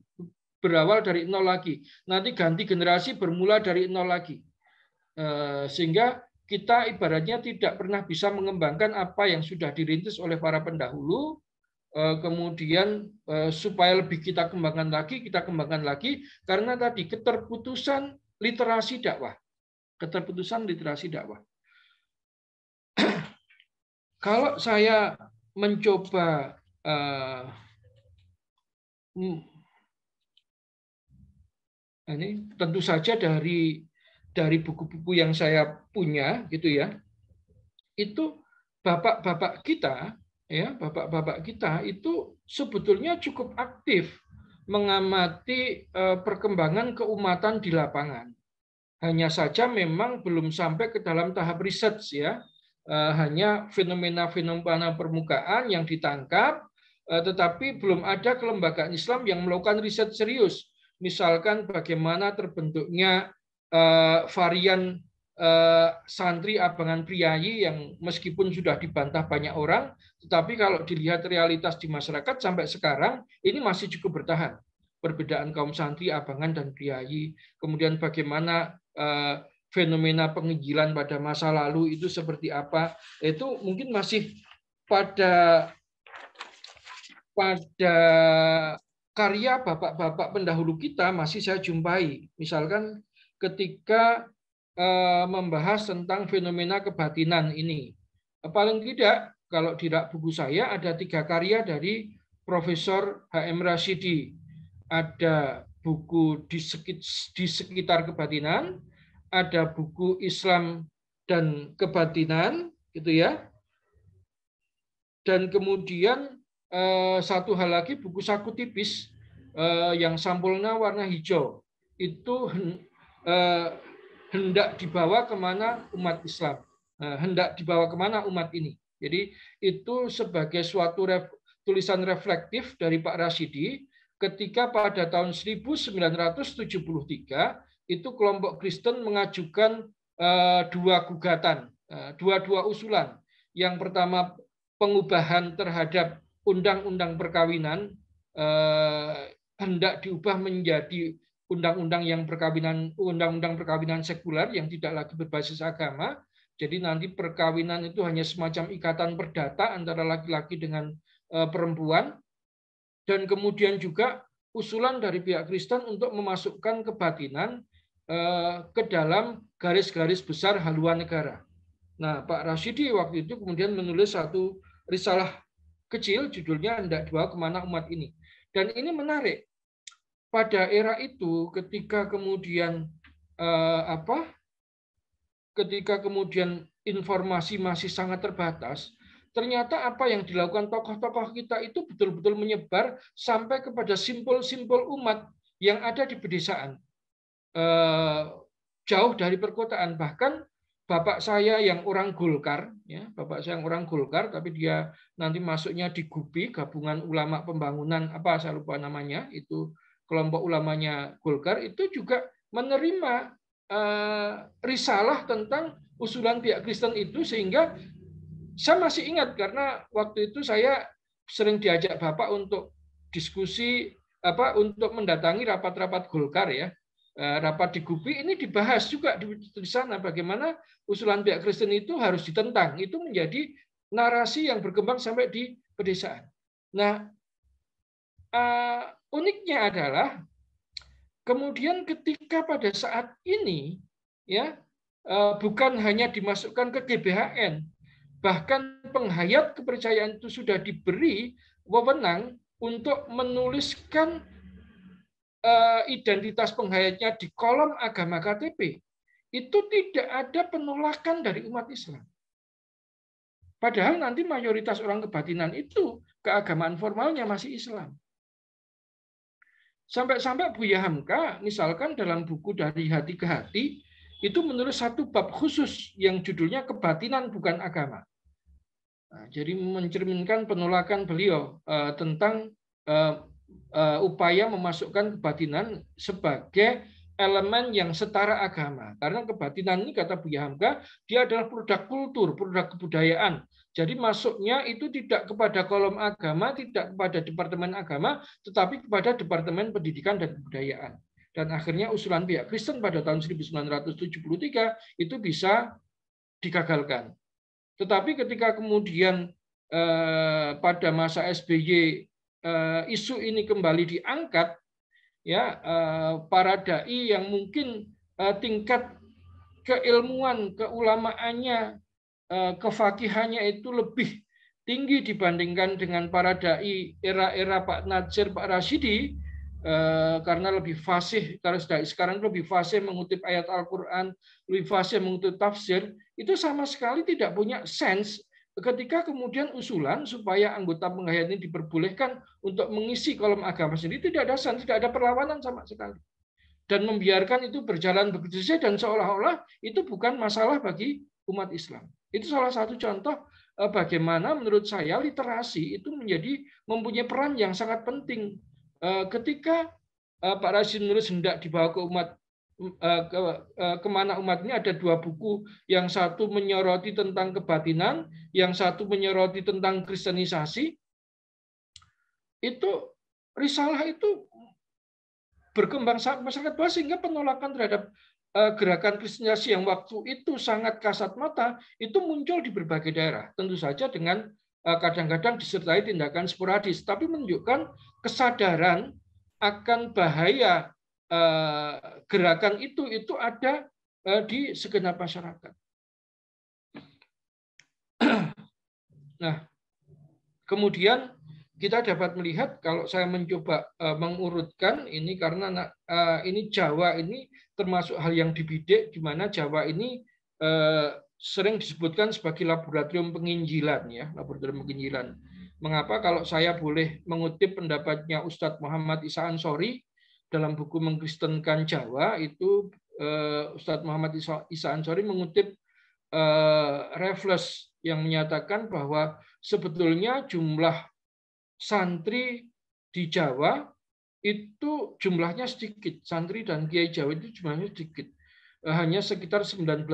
berawal dari nol lagi. Nanti ganti generasi bermula dari nol lagi. Eh, sehingga kita ibaratnya tidak pernah bisa mengembangkan apa yang sudah dirintis oleh para pendahulu, eh, kemudian eh, supaya lebih kita kembangkan lagi, kita kembangkan lagi, karena tadi keterputusan literasi dakwah. Keterputusan literasi dakwah. Kalau saya mencoba uh, ini tentu saja dari dari buku-buku yang saya punya gitu ya itu bapak-bapak kita ya bapak-bapak kita itu sebetulnya cukup aktif mengamati eh, perkembangan keumatan di lapangan hanya saja memang belum sampai ke dalam tahap riset ya Eh, hanya fenomena-fenomena permukaan yang ditangkap, eh, tetapi belum ada kelembagaan Islam yang melakukan riset serius. Misalkan bagaimana terbentuknya eh, varian santri abangan priayi yang meskipun sudah dibantah banyak orang, tetapi kalau dilihat realitas di masyarakat sampai sekarang ini masih cukup bertahan. Perbedaan kaum santri abangan dan priayi, kemudian bagaimana fenomena pengijilan pada masa lalu itu seperti apa itu mungkin masih pada pada karya bapak-bapak pendahulu kita masih saya jumpai misalkan ketika eh, membahas tentang fenomena kebatinan ini eh, paling tidak kalau di rak buku saya ada tiga karya dari Profesor H.M. Rashidi ada buku di sekitar kebatinan ada buku Islam dan kebatinan gitu ya. Dan kemudian eh, satu hal lagi buku saku tipis eh, yang sampulnya warna hijau itu eh, hendak dibawa kemana umat Islam hendak dibawa kemana umat ini jadi itu sebagai suatu ref, tulisan reflektif dari Pak Rasidi ketika pada tahun 1973 itu kelompok Kristen mengajukan eh, dua gugatan, eh, dua-dua usulan. Yang pertama pengubahan terhadap undang-undang perkawinan eh, hendak diubah menjadi undang-undang yang perkawinan undang-undang perkawinan sekuler yang tidak lagi berbasis agama. Jadi nanti perkawinan itu hanya semacam ikatan perdata antara laki-laki dengan perempuan. Dan kemudian juga usulan dari pihak Kristen untuk memasukkan kebatinan Eh, ke dalam garis-garis besar haluan negara. Nah, Pak Rashidi waktu itu kemudian menulis satu risalah kecil judulnya Hendak Dua Kemana Umat Ini. Dan ini menarik. Pada era itu ketika kemudian eh, apa? Ketika kemudian informasi masih sangat terbatas, ternyata apa yang dilakukan tokoh-tokoh kita itu betul-betul menyebar sampai kepada simpul-simpul umat yang ada di pedesaan. Eh, jauh dari perkotaan bahkan bapak saya yang orang Golkar, ya, bapak saya yang orang Golkar, tapi dia nanti masuknya di GUPI, gabungan ulama pembangunan apa saya lupa namanya, itu kelompok ulamanya Golkar itu juga menerima eh, risalah tentang usulan pihak Kristen itu sehingga saya masih ingat karena waktu itu saya sering diajak bapak untuk diskusi apa untuk mendatangi rapat-rapat Golkar ya Eh, rapat di GUPI ini dibahas juga di, di sana bagaimana usulan pihak Kristen itu harus ditentang. Itu menjadi narasi yang berkembang sampai di pedesaan. Nah, uh, uniknya adalah kemudian ketika pada saat ini ya uh, bukan hanya dimasukkan ke GBHN, bahkan penghayat kepercayaan itu sudah diberi wewenang untuk menuliskan Eh, identitas penghayatnya di kolom agama KTP, itu tidak ada penolakan dari umat Islam. Padahal nanti mayoritas orang kebatinan itu keagamaan formalnya masih Islam. Sampai-sampai Buya Hamka, misalkan dalam buku dari Hati ke Hati, itu menulis satu bab khusus yang judulnya Kebatinan Bukan Agama. Nah, jadi mencerminkan penolakan beliau eh, tentang eh, Eh, upaya memasukkan kebatinan sebagai elemen yang setara agama. Karena kebatinan ini kata Buya Hamka, dia adalah produk kultur, produk kebudayaan. Jadi masuknya itu tidak kepada kolom agama, tidak kepada departemen agama, tetapi kepada departemen pendidikan dan kebudayaan. Dan akhirnya usulan pihak Kristen pada tahun 1973 itu bisa digagalkan. Tetapi ketika kemudian eh, pada masa SBY Eh, isu ini kembali diangkat, ya eh, para dai yang mungkin eh, tingkat keilmuan, keulamaannya, kefakihannya itu lebih tinggi dibandingkan dengan para dai era-era Pak Najir, Pak Rashidi, karena lebih fasih, karena dai sekarang lebih fasih mengutip ayat Al-Quran, lebih fasih mengutip tafsir, itu sama sekali tidak punya sense ketika kemudian usulan supaya anggota penghayat ini diperbolehkan untuk mengisi kolom agama sendiri tidak ada san, tidak ada perlawanan sama sekali. Dan membiarkan itu berjalan begitu saja dan seolah-olah itu bukan masalah bagi umat Islam. Itu salah satu contoh eh, bagaimana menurut saya literasi itu menjadi mempunyai peran yang sangat penting eh, ketika eh, Pak Rasin menulis hendak dibawa ke umat Eh, eh, kemana umat ini ada dua buku yang satu menyoroti tentang kebatinan yang satu menyoroti tentang kristenisasi itu risalah itu berkembang masyarakat bawah sehingga penolakan terhadap eh, gerakan kristenisasi yang waktu itu sangat kasat mata itu muncul di berbagai daerah tentu saja dengan kadang-kadang disertai tindakan sporadis tapi menunjukkan kesadaran akan bahaya Eh, gerakan itu itu ada eh, di segenap masyarakat. Nah, kemudian kita dapat melihat kalau saya mencoba eh, mengurutkan ini karena ini Jawa ini termasuk hal yang dibidik di mana Jawa ini sering disebutkan sebagai laboratorium penginjilan ya, laboratorium penginjilan. Mengapa kalau saya boleh mengutip pendapatnya Ustadz Muhammad Isa Ansori, dalam buku mengkristenkan Jawa itu eh, Ustadz Muhammad Isa Ansori mengutip eh, refles yang menyatakan bahwa sebetulnya jumlah santri di Jawa itu jumlahnya sedikit. Santri dan kiai Jawa itu jumlahnya sedikit. Eh, hanya sekitar 19%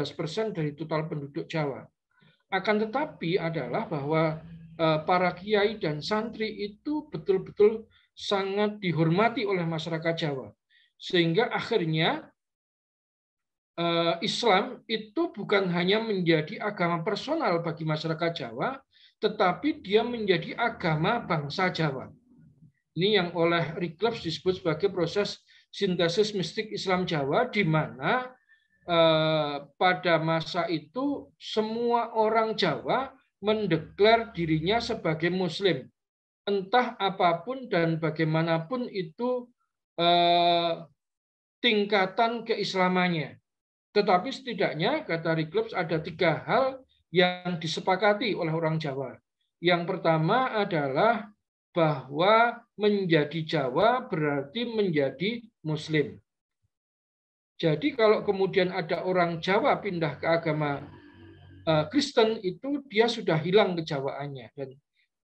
dari total penduduk Jawa. Akan tetapi adalah bahwa para kiai dan santri itu betul-betul sangat dihormati oleh masyarakat Jawa. Sehingga akhirnya eh, Islam itu bukan hanya menjadi agama personal bagi masyarakat Jawa, tetapi dia menjadi agama bangsa Jawa. Ini yang oleh Riklebs disebut sebagai proses sintesis mistik Islam Jawa, di mana eh, pada masa itu semua orang Jawa mendeklar dirinya sebagai Muslim entah apapun dan bagaimanapun itu eh, tingkatan keislamannya. Tetapi setidaknya kata Riklebs ada tiga hal yang disepakati oleh orang Jawa. Yang pertama adalah bahwa menjadi Jawa berarti menjadi Muslim. Jadi kalau kemudian ada orang Jawa pindah ke agama eh, Kristen itu dia sudah hilang kejawaannya dan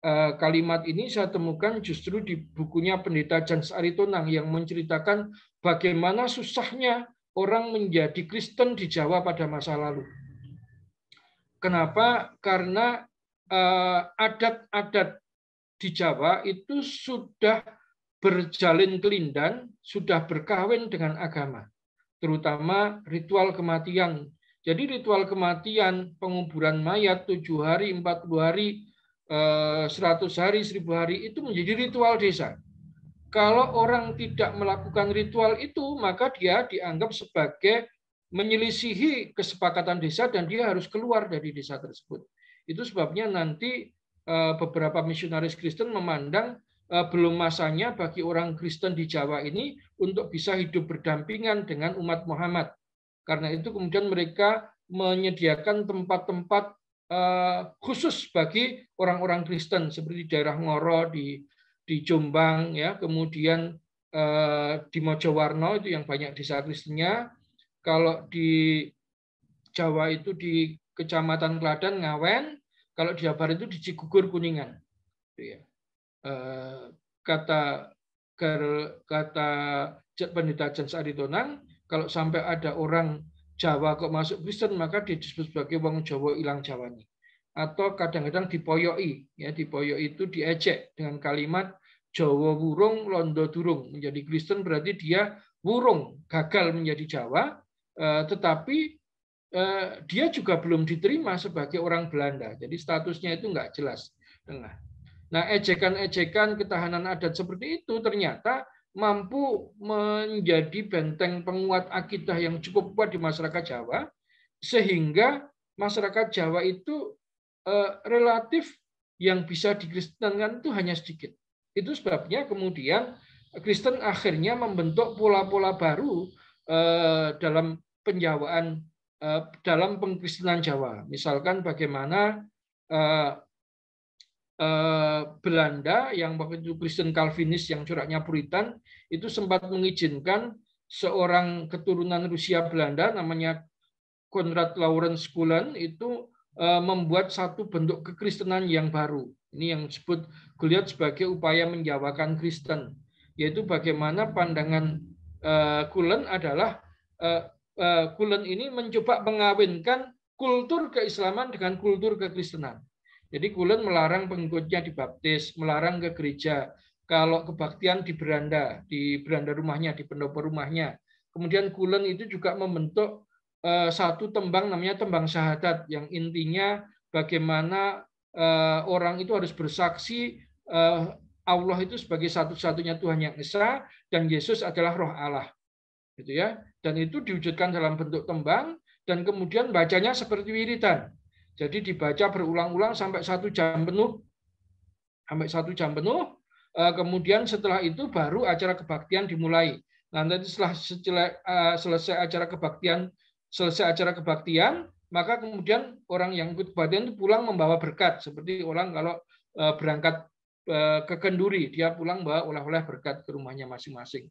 Eh, kalimat ini saya temukan justru di bukunya Pendeta Jans Aritonang yang menceritakan bagaimana susahnya orang menjadi Kristen di Jawa pada masa lalu. Kenapa? Karena eh, adat-adat di Jawa itu sudah berjalin kelindan, sudah berkawin dengan agama, terutama ritual kematian. Jadi ritual kematian, penguburan mayat tujuh hari, empat puluh hari, 100 eh, hari, 1000 hari itu menjadi ritual desa. Kalau orang tidak melakukan ritual itu, maka dia dianggap sebagai menyelisihi kesepakatan desa dan dia harus keluar dari desa tersebut. Itu sebabnya nanti eh, beberapa misionaris Kristen memandang eh, belum masanya bagi orang Kristen di Jawa ini untuk bisa hidup berdampingan dengan umat Muhammad. Karena itu kemudian mereka menyediakan tempat-tempat Eh, khusus bagi orang-orang Kristen seperti daerah Ngoro di di Jombang ya kemudian eh, di Mojowarno itu yang banyak desa Kristennya kalau di Jawa itu di Kecamatan Keladan Ngawen kalau di Jabar itu di Cigugur Kuningan gitu ya. eh, kata kata pendeta Jens Aritonang kalau sampai ada orang Jawa kok masuk Kristen maka disebut sebagai wong Jawa ilang nih atau kadang-kadang dipoyoi ya dipoyoi itu diejek dengan kalimat Jawa burung londo durung menjadi Kristen berarti dia burung gagal menjadi Jawa eh, tetapi eh, dia juga belum diterima sebagai orang Belanda jadi statusnya itu nggak jelas tengah nah ejekan-ejekan ketahanan adat seperti itu ternyata mampu menjadi benteng penguat akidah yang cukup kuat di masyarakat Jawa sehingga masyarakat Jawa itu eh, relatif yang bisa dikristenkan itu hanya sedikit. Itu sebabnya kemudian Kristen akhirnya membentuk pola-pola baru eh, dalam penjawaan eh, dalam pengkristenan Jawa. Misalkan bagaimana Eh, Belanda yang waktu itu Kristen Calvinis yang coraknya Puritan itu sempat mengizinkan seorang keturunan Rusia Belanda namanya Konrad Lawrence Kulan itu eh, membuat satu bentuk kekristenan yang baru. Ini yang disebut kulihat sebagai upaya menjawabkan Kristen, yaitu bagaimana pandangan eh, adalah eh, eh ini mencoba mengawinkan kultur keislaman dengan kultur kekristenan. Jadi Kulon melarang pengikutnya dibaptis, melarang ke gereja. Kalau kebaktian di beranda, di beranda rumahnya, di pendopo rumahnya. Kemudian Kulon itu juga membentuk eh, satu tembang namanya tembang syahadat yang intinya bagaimana eh, orang itu harus bersaksi eh, Allah itu sebagai satu-satunya Tuhan yang Esa dan Yesus adalah Roh Allah. Gitu ya. Dan itu diwujudkan dalam bentuk tembang dan kemudian bacanya seperti wiridan. Jadi dibaca berulang-ulang sampai satu jam penuh, sampai satu jam penuh. Eh, kemudian setelah itu baru acara kebaktian dimulai. Nah, nanti setelah eh, selesai acara kebaktian, selesai acara kebaktian, maka kemudian orang yang ikut kebaktian itu pulang membawa berkat. Seperti orang kalau eh, berangkat ke Kenduri, dia pulang bawa oleh-oleh berkat ke rumahnya masing-masing.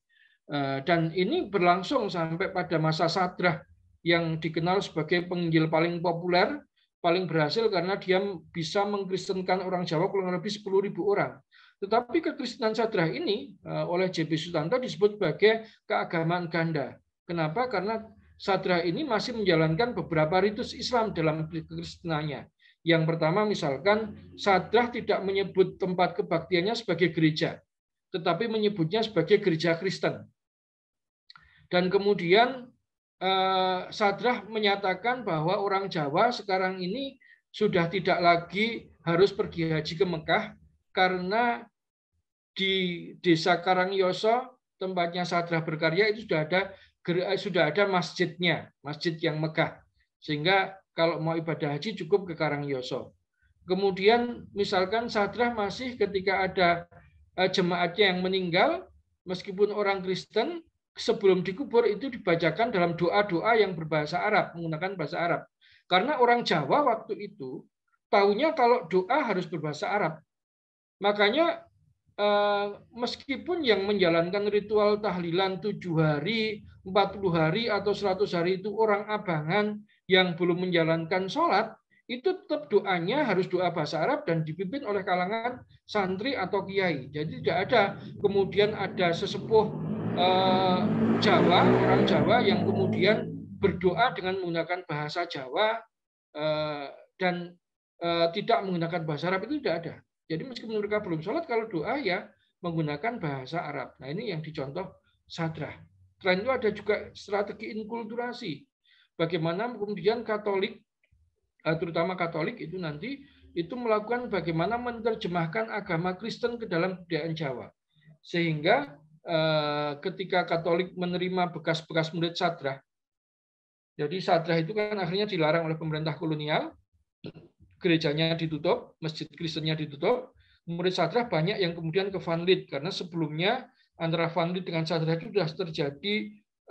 Dan ini berlangsung sampai pada masa sadrah yang dikenal sebagai penginjil paling populer paling berhasil karena dia bisa mengkristenkan orang Jawa kurang lebih 10.000 orang. Tetapi kekristenan sadra ini e, oleh JB Sutanto disebut sebagai keagamaan ganda. Kenapa? Karena sadra ini masih menjalankan beberapa ritus Islam dalam kekristenannya. Yang pertama misalkan sadra tidak menyebut tempat kebaktiannya sebagai gereja, tetapi menyebutnya sebagai gereja Kristen. Dan kemudian Eh, Sadrah menyatakan bahwa orang Jawa sekarang ini sudah tidak lagi harus pergi haji ke Mekah karena di desa Karangyoso tempatnya Sadrah berkarya itu sudah ada eh, sudah ada masjidnya, masjid yang Mekah. Sehingga kalau mau ibadah haji cukup ke Karangyoso. Kemudian misalkan Sadrah masih ketika ada eh, jemaatnya yang meninggal, meskipun orang Kristen, sebelum dikubur itu dibacakan dalam doa-doa yang berbahasa Arab, menggunakan bahasa Arab. Karena orang Jawa waktu itu tahunya kalau doa harus berbahasa Arab. Makanya eh, meskipun yang menjalankan ritual tahlilan tujuh hari, 40 hari, atau 100 hari itu orang abangan yang belum menjalankan sholat, itu tetap doanya harus doa bahasa Arab dan dipimpin oleh kalangan santri atau kiai. Jadi tidak ada kemudian ada sesepuh Eh, Jawa, orang Jawa yang kemudian berdoa dengan menggunakan bahasa Jawa eh, dan eh, tidak menggunakan bahasa Arab itu tidak ada. Jadi meskipun mereka belum sholat, kalau doa ya menggunakan bahasa Arab. Nah ini yang dicontoh sadrah. Selain itu ada juga strategi inkulturasi. Bagaimana kemudian Katolik, terutama Katolik itu nanti itu melakukan bagaimana menerjemahkan agama Kristen ke dalam budaya Jawa. Sehingga Eh, ketika Katolik menerima bekas-bekas murid sadrah. Jadi sadrah itu kan akhirnya dilarang oleh pemerintah kolonial, gerejanya ditutup, masjid Kristennya ditutup, murid sadrah banyak yang kemudian ke Van Lid karena sebelumnya antara Van Lid dengan sadrah itu sudah terjadi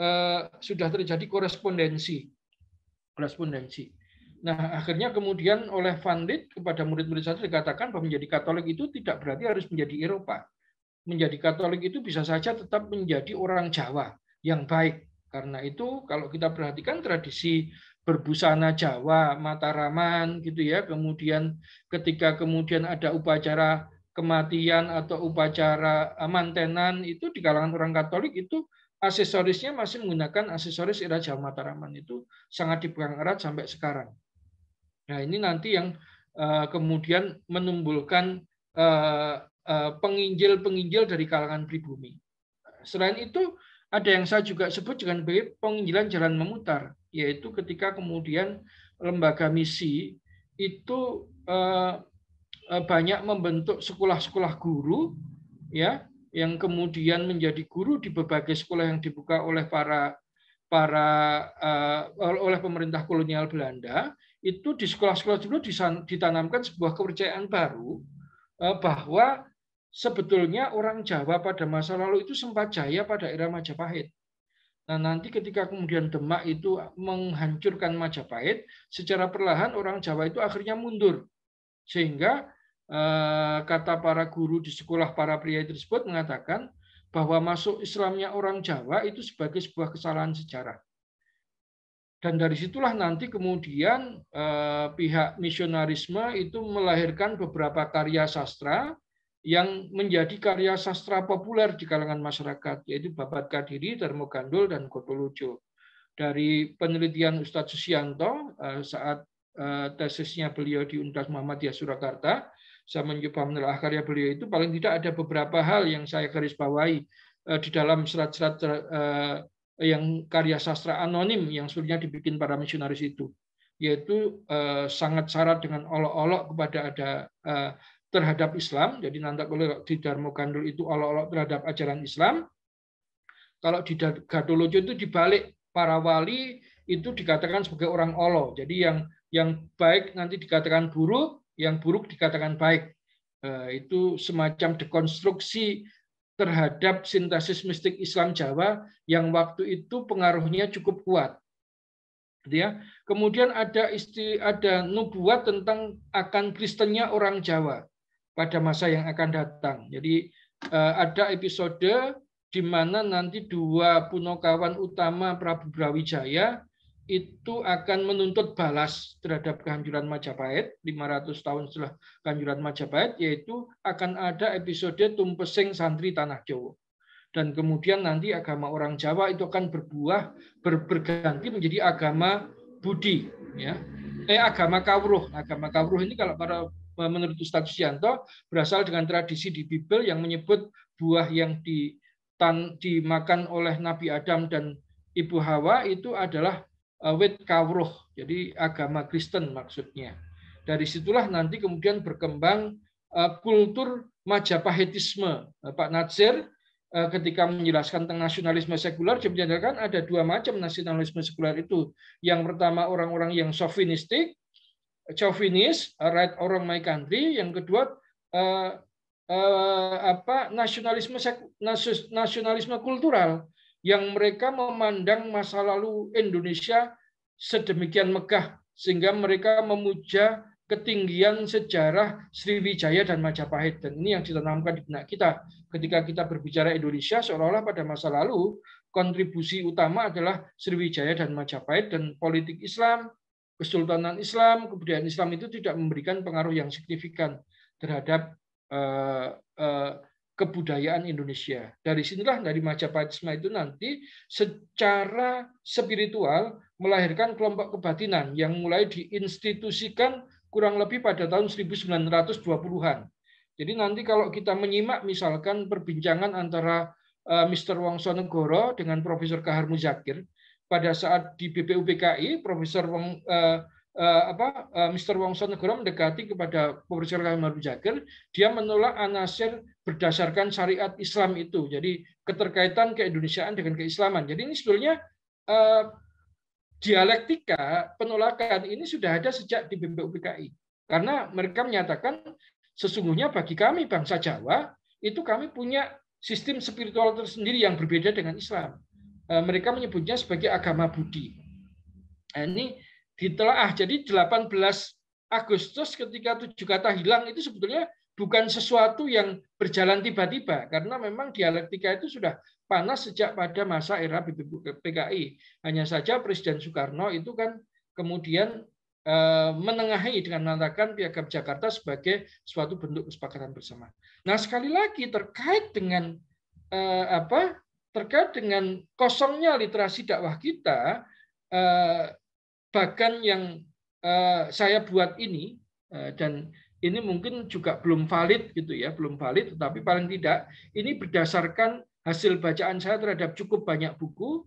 eh, sudah terjadi korespondensi. Korespondensi. Nah, akhirnya kemudian oleh Van Lid kepada murid-murid sadrah dikatakan bahwa menjadi Katolik itu tidak berarti harus menjadi Eropa menjadi Katolik itu bisa saja tetap menjadi orang Jawa yang baik. Karena itu kalau kita perhatikan tradisi berbusana Jawa, Mataraman gitu ya, kemudian ketika kemudian ada upacara kematian atau upacara mantenan itu di kalangan orang Katolik itu aksesorisnya masih menggunakan aksesoris era Jawa Mataraman itu sangat dipegang erat sampai sekarang. Nah, ini nanti yang eh, kemudian menumbuhkan eh, Eh, penginjil-penginjil dari kalangan pribumi. Selain itu, ada yang saya juga sebut dengan penginjilan jalan memutar, yaitu ketika kemudian lembaga misi itu eh, eh, banyak membentuk sekolah-sekolah guru, ya, yang kemudian menjadi guru di berbagai sekolah yang dibuka oleh para para oleh pemerintah kolonial Belanda itu di sekolah-sekolah dulu ditanamkan sebuah kepercayaan baru bahwa sebetulnya orang Jawa pada masa lalu itu sempat jaya pada era Majapahit. Nah, nanti ketika kemudian Demak itu menghancurkan Majapahit, secara perlahan orang Jawa itu akhirnya mundur. Sehingga eh, kata para guru di sekolah para pria tersebut mengatakan bahwa masuk Islamnya orang Jawa itu sebagai sebuah kesalahan sejarah. Dan dari situlah nanti kemudian eh, pihak misionarisme itu melahirkan beberapa karya sastra yang menjadi karya sastra populer di kalangan masyarakat, yaitu Babat Kadiri, Termogandul, dan Gotolujo. Dari penelitian Ustadz Susianto eh, saat eh, tesisnya beliau di Universitas Muhammadiyah Surakarta, saya mencoba menelaah karya beliau itu, paling tidak ada beberapa hal yang saya garis bawahi eh, di dalam serat-serat yang karya sastra anonim yang sebenarnya dibikin para misionaris itu yaitu sangat syarat dengan olok-olok kepada ada terhadap Islam. Jadi nanti kalau di Dharma Gandul itu olok-olok terhadap ajaran Islam. Kalau di Gadolojo itu dibalik para wali itu dikatakan sebagai orang allah Jadi yang yang baik nanti dikatakan buruk, yang buruk dikatakan baik. Eh, itu semacam dekonstruksi terhadap sintesis mistik Islam Jawa yang waktu itu pengaruhnya cukup kuat. Gitu ya. Kemudian ada isti, ada nubuat tentang akan Kristennya orang Jawa pada masa yang akan datang. Jadi eh, ada episode di mana nanti dua punokawan utama Prabu Brawijaya itu akan menuntut balas terhadap kehancuran Majapahit 500 tahun setelah kehancuran Majapahit yaitu akan ada episode tumpeseng santri tanah Jawa dan kemudian nanti agama orang Jawa itu akan berbuah ber, berganti menjadi agama Budi ya eh agama Kawruh agama Kawruh ini kalau para menurut Ustaz Sianto berasal dengan tradisi di Bible yang menyebut buah yang ditan, dimakan oleh Nabi Adam dan Ibu Hawa itu adalah eh, wet kawruh, jadi agama Kristen maksudnya. Dari situlah nanti kemudian berkembang eh, kultur majapahitisme. Eh, Pak Nazir ketika menjelaskan tentang nasionalisme sekuler, dia menyatakan ada dua macam nasionalisme sekuler itu. Yang pertama orang-orang yang sovinistik, chauvinis, right or wrong my country. Yang kedua uh, uh, apa nasionalisme nasionalisme kultural yang mereka memandang masa lalu Indonesia sedemikian megah sehingga mereka memuja ketinggian sejarah Sriwijaya dan Majapahit dan ini yang ditanamkan di benak kita ketika kita berbicara Indonesia seolah-olah pada masa lalu kontribusi utama adalah Sriwijaya dan Majapahit dan politik Islam Kesultanan Islam, kebudayaan Islam itu tidak memberikan pengaruh yang signifikan terhadap uh, uh, kebudayaan Indonesia. Dari sinilah dari Majapahitisme itu nanti secara spiritual melahirkan kelompok kebatinan yang mulai diinstitusikan kurang lebih pada tahun 1920-an. Jadi nanti kalau kita menyimak misalkan perbincangan antara eh, Mr. Wongso Negoro dengan Profesor Kahar Muzakir, pada saat di BPUPKI Profesor Wong eh, eh, apa eh, Mr. Wongso Negoro mendekati kepada Profesor Kamil Jager, dia menolak anasir berdasarkan syariat Islam itu. Jadi keterkaitan keindonesiaan dengan keislaman. Jadi ini sebetulnya eh, dialektika penolakan ini sudah ada sejak di BPUPKI. Karena mereka menyatakan sesungguhnya bagi kami bangsa Jawa itu kami punya sistem spiritual tersendiri yang berbeda dengan Islam. Eh, mereka menyebutnya sebagai agama Budi. Nah, ini ditelaah. Jadi 18 Agustus ketika tujuh kata hilang itu sebetulnya bukan sesuatu yang berjalan tiba-tiba karena memang dialektika itu sudah panas sejak pada masa era PKI. Hanya saja Presiden Soekarno itu kan kemudian eh, menengahi dengan mengatakan piagam Jakarta sebagai suatu bentuk kesepakatan bersama. Nah sekali lagi terkait dengan eh, apa terkait dengan kosongnya literasi dakwah kita, eh, bahkan yang eh, saya buat ini eh, dan ini mungkin juga belum valid gitu ya, belum valid, tetapi paling tidak ini berdasarkan hasil bacaan saya terhadap cukup banyak buku.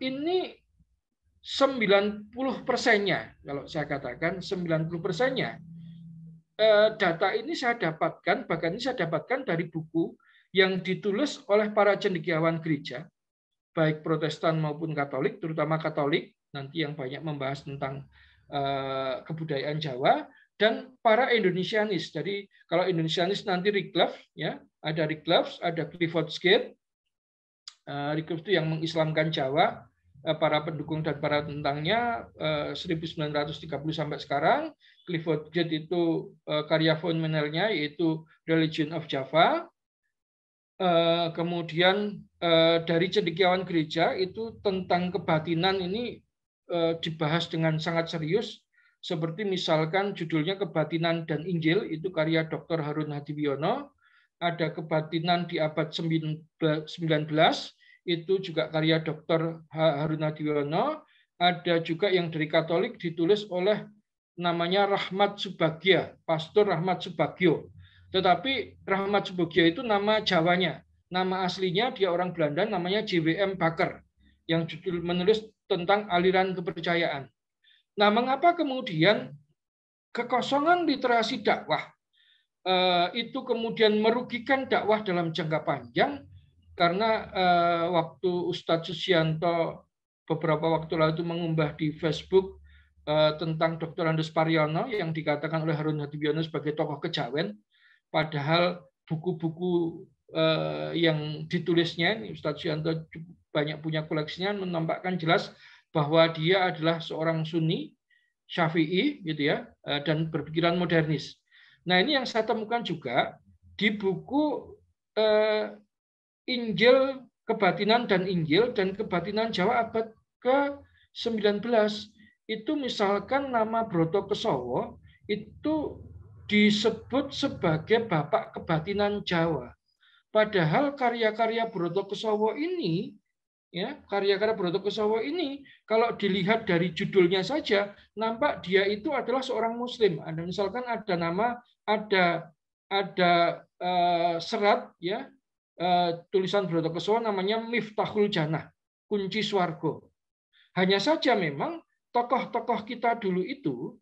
Ini 90 persennya, kalau saya katakan 90 persennya, data ini saya dapatkan, bahkan ini saya dapatkan dari buku yang ditulis oleh para cendekiawan gereja, baik Protestan maupun Katolik, terutama Katolik, nanti yang banyak membahas tentang eh, kebudayaan Jawa, dan para Indonesianis. Jadi kalau Indonesianis nanti Riklaf ya ada Riklef, ada Clifford Skate, eh, Riklef itu yang mengislamkan Jawa, eh, para pendukung dan para tentangnya 1930 sampai sekarang. Clifford Gate itu karya Menelnya, yaitu Religion of Java. Eh, kemudian eh, dari cendekiawan gereja itu tentang kebatinan ini eh, dibahas dengan sangat serius seperti misalkan judulnya kebatinan dan Injil itu karya Dr. Harun Hadiwiono ada kebatinan di abad 19 itu juga karya Dr. Harun Hadiwiono ada juga yang dari Katolik ditulis oleh namanya Rahmat Subagia Pastor Rahmat Subagio tetapi Rahmat Subagio itu nama Jawanya. Nama aslinya dia orang Belanda namanya JWM Baker yang judul menulis tentang aliran kepercayaan. Nah, mengapa kemudian kekosongan literasi dakwah eh, itu kemudian merugikan dakwah dalam jangka panjang karena eh, waktu Ustadz Susianto beberapa waktu lalu itu mengumbah di Facebook eh, tentang Dr. Andes Pariono yang dikatakan oleh Harun Hatibiono sebagai tokoh kejawen padahal buku-buku eh, yang ditulisnya ini Ustadz Syanto banyak punya koleksinya menampakkan jelas bahwa dia adalah seorang Sunni Syafi'i gitu ya eh, dan berpikiran modernis. Nah ini yang saya temukan juga di buku eh, Injil kebatinan dan Injil dan kebatinan Jawa abad ke 19 itu misalkan nama Broto Kesowo itu disebut sebagai bapak kebatinan Jawa. Padahal karya-karya Broto Kusowo ini, ya karya-karya Broto Kusowo ini, kalau dilihat dari judulnya saja, nampak dia itu adalah seorang Muslim. Ada misalkan ada nama, ada ada uh, serat, ya uh, tulisan Broto Kusowo namanya Miftahul Janah, kunci swargo. Hanya saja memang tokoh-tokoh kita dulu itu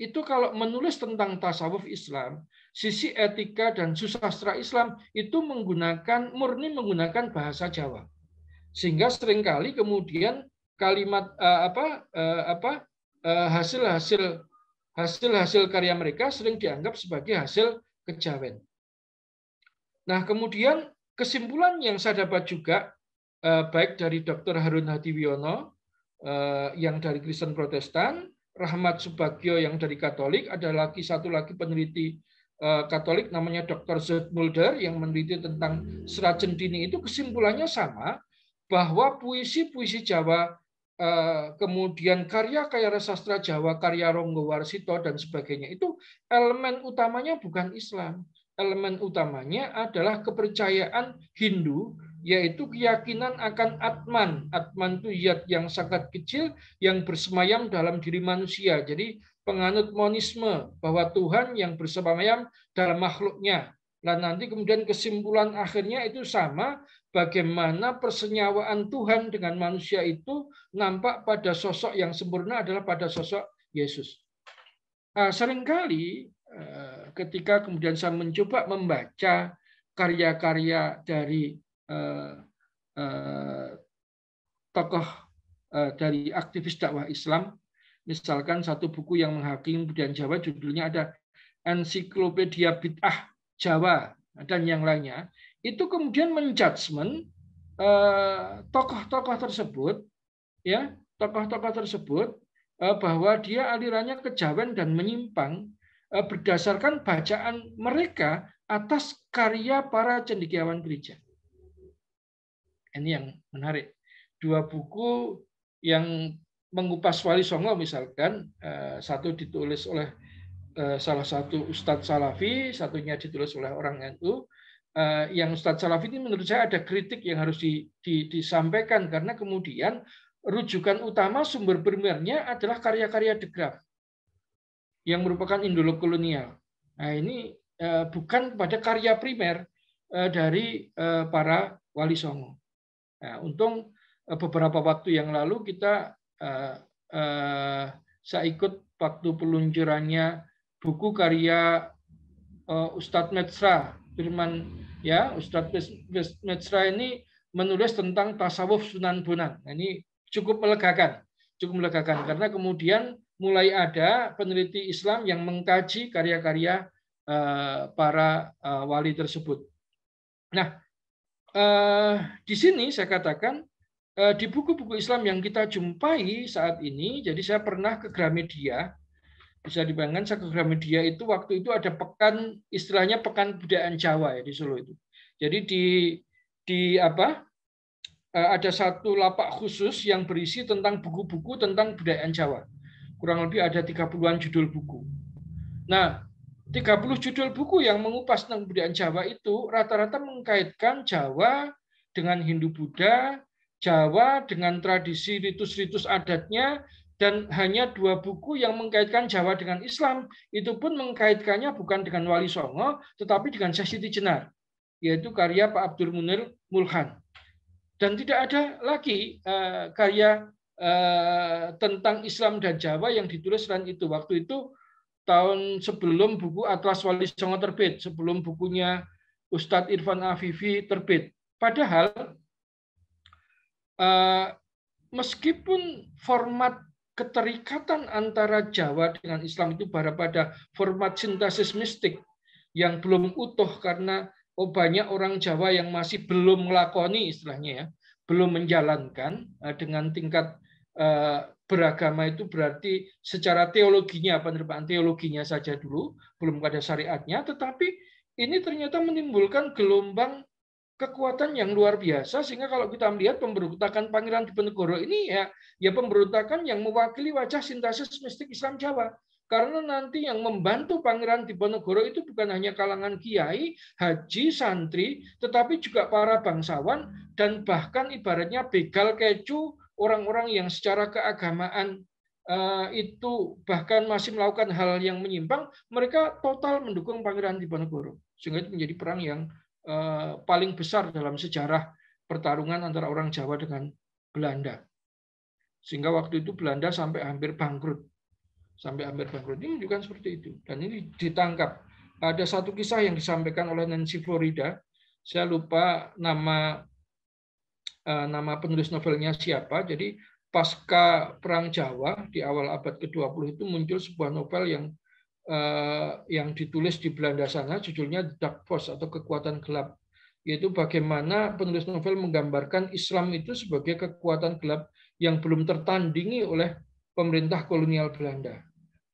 itu kalau menulis tentang tasawuf Islam, sisi etika dan susastra Islam itu menggunakan murni menggunakan bahasa Jawa. Sehingga seringkali kemudian kalimat eh, apa eh, apa eh, hasil-hasil hasil-hasil karya mereka sering dianggap sebagai hasil kejawen. Nah, kemudian kesimpulan yang saya dapat juga baik dari Dr. Harun Hadiwiono yang dari Kristen Protestan Rahmat Subagio yang dari Katolik, ada lagi satu lagi peneliti eh, Katolik namanya Dr. Zed Mulder yang meneliti tentang serat cendini itu kesimpulannya sama bahwa puisi-puisi Jawa eh, kemudian karya-karya sastra Jawa, karya Ronggo Warsito dan sebagainya itu elemen utamanya bukan Islam. Elemen utamanya adalah kepercayaan Hindu yaitu keyakinan akan atman. Atman itu yat yang sangat kecil yang bersemayam dalam diri manusia. Jadi penganut monisme bahwa Tuhan yang bersemayam dalam makhluknya. Nah nanti kemudian kesimpulan akhirnya itu sama bagaimana persenyawaan Tuhan dengan manusia itu nampak pada sosok yang sempurna adalah pada sosok Yesus. Ah, seringkali eh, ketika kemudian saya mencoba membaca karya-karya dari Eh, eh, tokoh eh, dari aktivis dakwah Islam, misalkan satu buku yang menghakimi budaya Jawa judulnya ada Ensiklopedia Bid'ah Jawa dan yang lainnya, itu kemudian menjudgment tokoh-tokoh tersebut ya, tokoh-tokoh tersebut bahwa dia alirannya kejawen dan menyimpang berdasarkan bacaan mereka atas karya para cendekiawan gereja. Ini yang menarik. Dua buku yang mengupas Wali Songo misalkan, eh, satu ditulis oleh eh, salah satu Ustadz Salafi, satunya ditulis oleh orang NU. Eh, yang Ustadz Salafi ini menurut saya ada kritik yang harus disampaikan karena kemudian rujukan utama sumber primernya adalah karya-karya De Graaf yang merupakan indolog kolonial. Nah ini bukan pada karya primer dari para wali songo. Nah, untung eh, beberapa waktu yang lalu kita uh, uh, saya ikut waktu peluncurannya buku karya uh, Ustadz Metzra Firman ya Ustadz Metzra ini menulis tentang tasawuf Sunan Bonang. Nah, ini cukup melegakan, cukup melegakan karena kemudian mulai ada peneliti Islam yang mengkaji karya-karya para wali tersebut. Nah, Eh, di sini saya katakan eh, di buku-buku Islam yang kita jumpai saat ini, jadi saya pernah ke Gramedia, bisa dibayangkan saya ke Gramedia itu waktu itu ada pekan istilahnya pekan budayaan Jawa ya di Solo itu. Jadi di di apa eh, ada satu lapak khusus yang berisi tentang buku-buku tentang budaya Jawa. Kurang lebih ada 30-an judul buku. Nah, 30 judul buku yang mengupas tentang kebudayaan Jawa itu rata-rata mengkaitkan Jawa dengan Hindu-Buddha, Jawa dengan tradisi ritus-ritus adatnya, dan hanya dua buku yang mengkaitkan Jawa dengan Islam. Itu pun mengkaitkannya bukan dengan Wali Songo, tetapi dengan Syekh Siti Jenar, yaitu karya Pak Abdul Munir Mulhan. Dan tidak ada lagi eh, karya eh, tentang Islam dan Jawa yang ditulis dan itu. Waktu itu tahun sebelum buku Atlas Wali Songo terbit, sebelum bukunya Ustadz Irfan Afifi terbit. Padahal eh, meskipun format keterikatan antara Jawa dengan Islam itu berada pada format sintesis mistik yang belum utuh karena oh banyak orang Jawa yang masih belum melakoni istilahnya ya, belum menjalankan eh, dengan tingkat eh, beragama itu berarti secara teologinya, penerbangan teologinya saja dulu, belum ada syariatnya, tetapi ini ternyata menimbulkan gelombang kekuatan yang luar biasa sehingga kalau kita melihat pemberontakan Pangeran Diponegoro ini ya ya pemberontakan yang mewakili wajah sintesis mistik Islam Jawa karena nanti yang membantu Pangeran Diponegoro itu bukan hanya kalangan kiai, haji, santri, tetapi juga para bangsawan dan bahkan ibaratnya begal kecu orang-orang yang secara keagamaan eh, itu bahkan masih melakukan hal yang menyimpang, mereka total mendukung Pangeran Diponegoro. Sehingga itu menjadi perang yang eh, paling besar dalam sejarah pertarungan antara orang Jawa dengan Belanda. Sehingga waktu itu Belanda sampai hampir bangkrut. Sampai hampir bangkrut. Ini juga seperti itu. Dan ini ditangkap. Ada satu kisah yang disampaikan oleh Nancy Florida. Saya lupa nama Eh, nama penulis novelnya siapa. Jadi pasca Perang Jawa di awal abad ke-20 itu muncul sebuah novel yang eh, yang ditulis di Belanda sana judulnya Dark Force atau kekuatan gelap yaitu bagaimana penulis novel menggambarkan Islam itu sebagai kekuatan gelap yang belum tertandingi oleh pemerintah kolonial Belanda.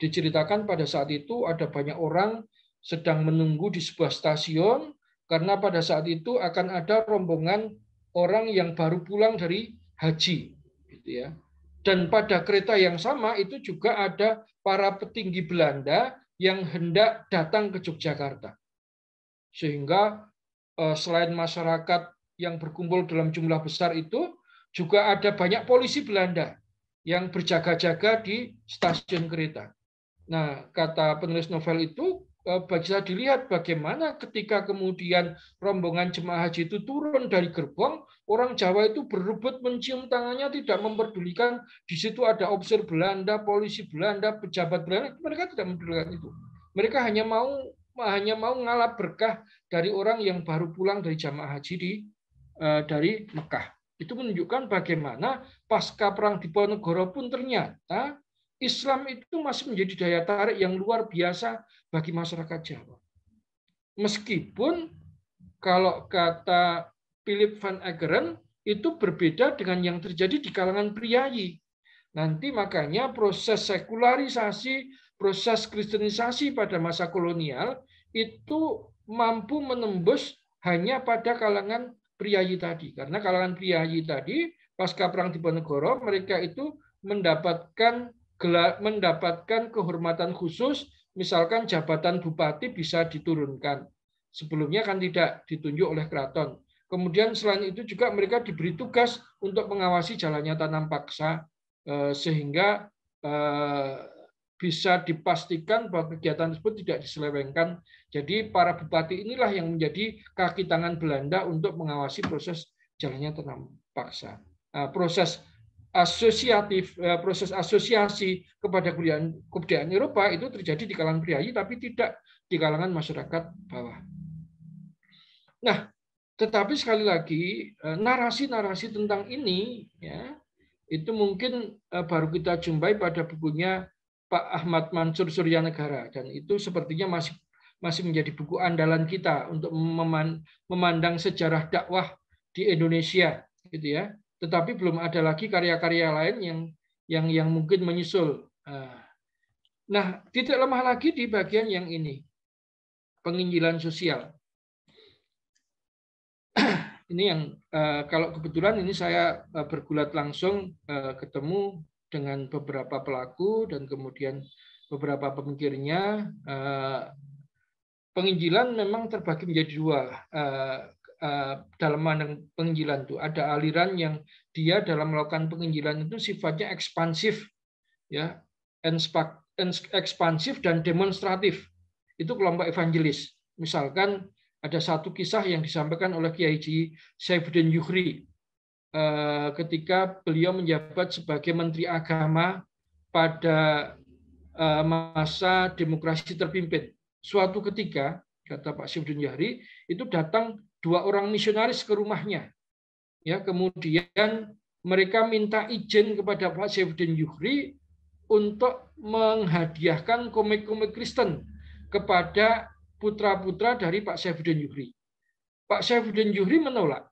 Diceritakan pada saat itu ada banyak orang sedang menunggu di sebuah stasiun karena pada saat itu akan ada rombongan orang yang baru pulang dari haji gitu ya. Dan pada kereta yang sama itu juga ada para petinggi Belanda yang hendak datang ke Yogyakarta. Sehingga eh, selain masyarakat yang berkumpul dalam jumlah besar itu juga ada banyak polisi Belanda yang berjaga-jaga di stasiun kereta. Nah, kata penulis novel itu Eh, bisa dilihat bagaimana ketika kemudian rombongan jemaah haji itu turun dari gerbong, orang Jawa itu berebut mencium tangannya tidak memperdulikan di situ ada obsir Belanda, polisi Belanda, pejabat Belanda, mereka tidak memperdulikan itu. Mereka hanya mau hanya mau ngalap berkah dari orang yang baru pulang dari jamaah haji di eh, dari Mekah. Itu menunjukkan bagaimana pasca perang di Ponegoro pun ternyata Islam itu masih menjadi daya tarik yang luar biasa bagi masyarakat Jawa. Meskipun kalau kata Philip van Egeren itu berbeda dengan yang terjadi di kalangan priayi. Nanti makanya proses sekularisasi, proses kristenisasi pada masa kolonial itu mampu menembus hanya pada kalangan priayi tadi. Karena kalangan priayi tadi pasca perang Diponegoro mereka itu mendapatkan mendapatkan kehormatan khusus, misalkan jabatan bupati bisa diturunkan. Sebelumnya kan tidak ditunjuk oleh keraton. Kemudian selain itu juga mereka diberi tugas untuk mengawasi jalannya tanam paksa eh, sehingga eh, bisa dipastikan bahwa kegiatan tersebut tidak diselewengkan. Jadi para bupati inilah yang menjadi kaki tangan Belanda untuk mengawasi proses jalannya tanam paksa. Eh, proses asosiatif eh, proses asosiasi kepada kebudayaan, kebudayaan Eropa itu terjadi di kalangan priayi tapi tidak di kalangan masyarakat bawah. Nah, tetapi sekali lagi eh, narasi-narasi tentang ini ya itu mungkin eh, baru kita jumpai pada bukunya Pak Ahmad Mansur Suryanegara dan itu sepertinya masih masih menjadi buku andalan kita untuk memandang sejarah dakwah di Indonesia gitu ya tetapi belum ada lagi karya-karya lain yang yang yang mungkin menyusul. Ah. Nah, tidak lemah lagi di bagian yang ini. Penginjilan sosial. ini yang eh, kalau kebetulan ini saya eh, bergulat langsung eh, ketemu dengan beberapa pelaku dan kemudian beberapa pemikirnya penginjilan memang terbagi menjadi dua Eh, dalam penginjilan itu ada aliran yang dia dalam melakukan penginjilan itu sifatnya ekspansif ya ekspansif dan demonstratif itu kelompok evangelis misalkan ada satu kisah yang disampaikan oleh Kiai Ji Saifuddin Yuhri eh, ketika beliau menjabat sebagai Menteri Agama pada eh, masa demokrasi terpimpin. Suatu ketika, kata Pak Saifuddin Yuhri, itu datang dua orang misionaris ke rumahnya. Ya, kemudian mereka minta izin kepada Pak Syafuddin Yuhri untuk menghadiahkan komik-komik Kristen kepada putra-putra dari Pak Syafuddin Yuhri. Pak Syafuddin Yuhri menolak.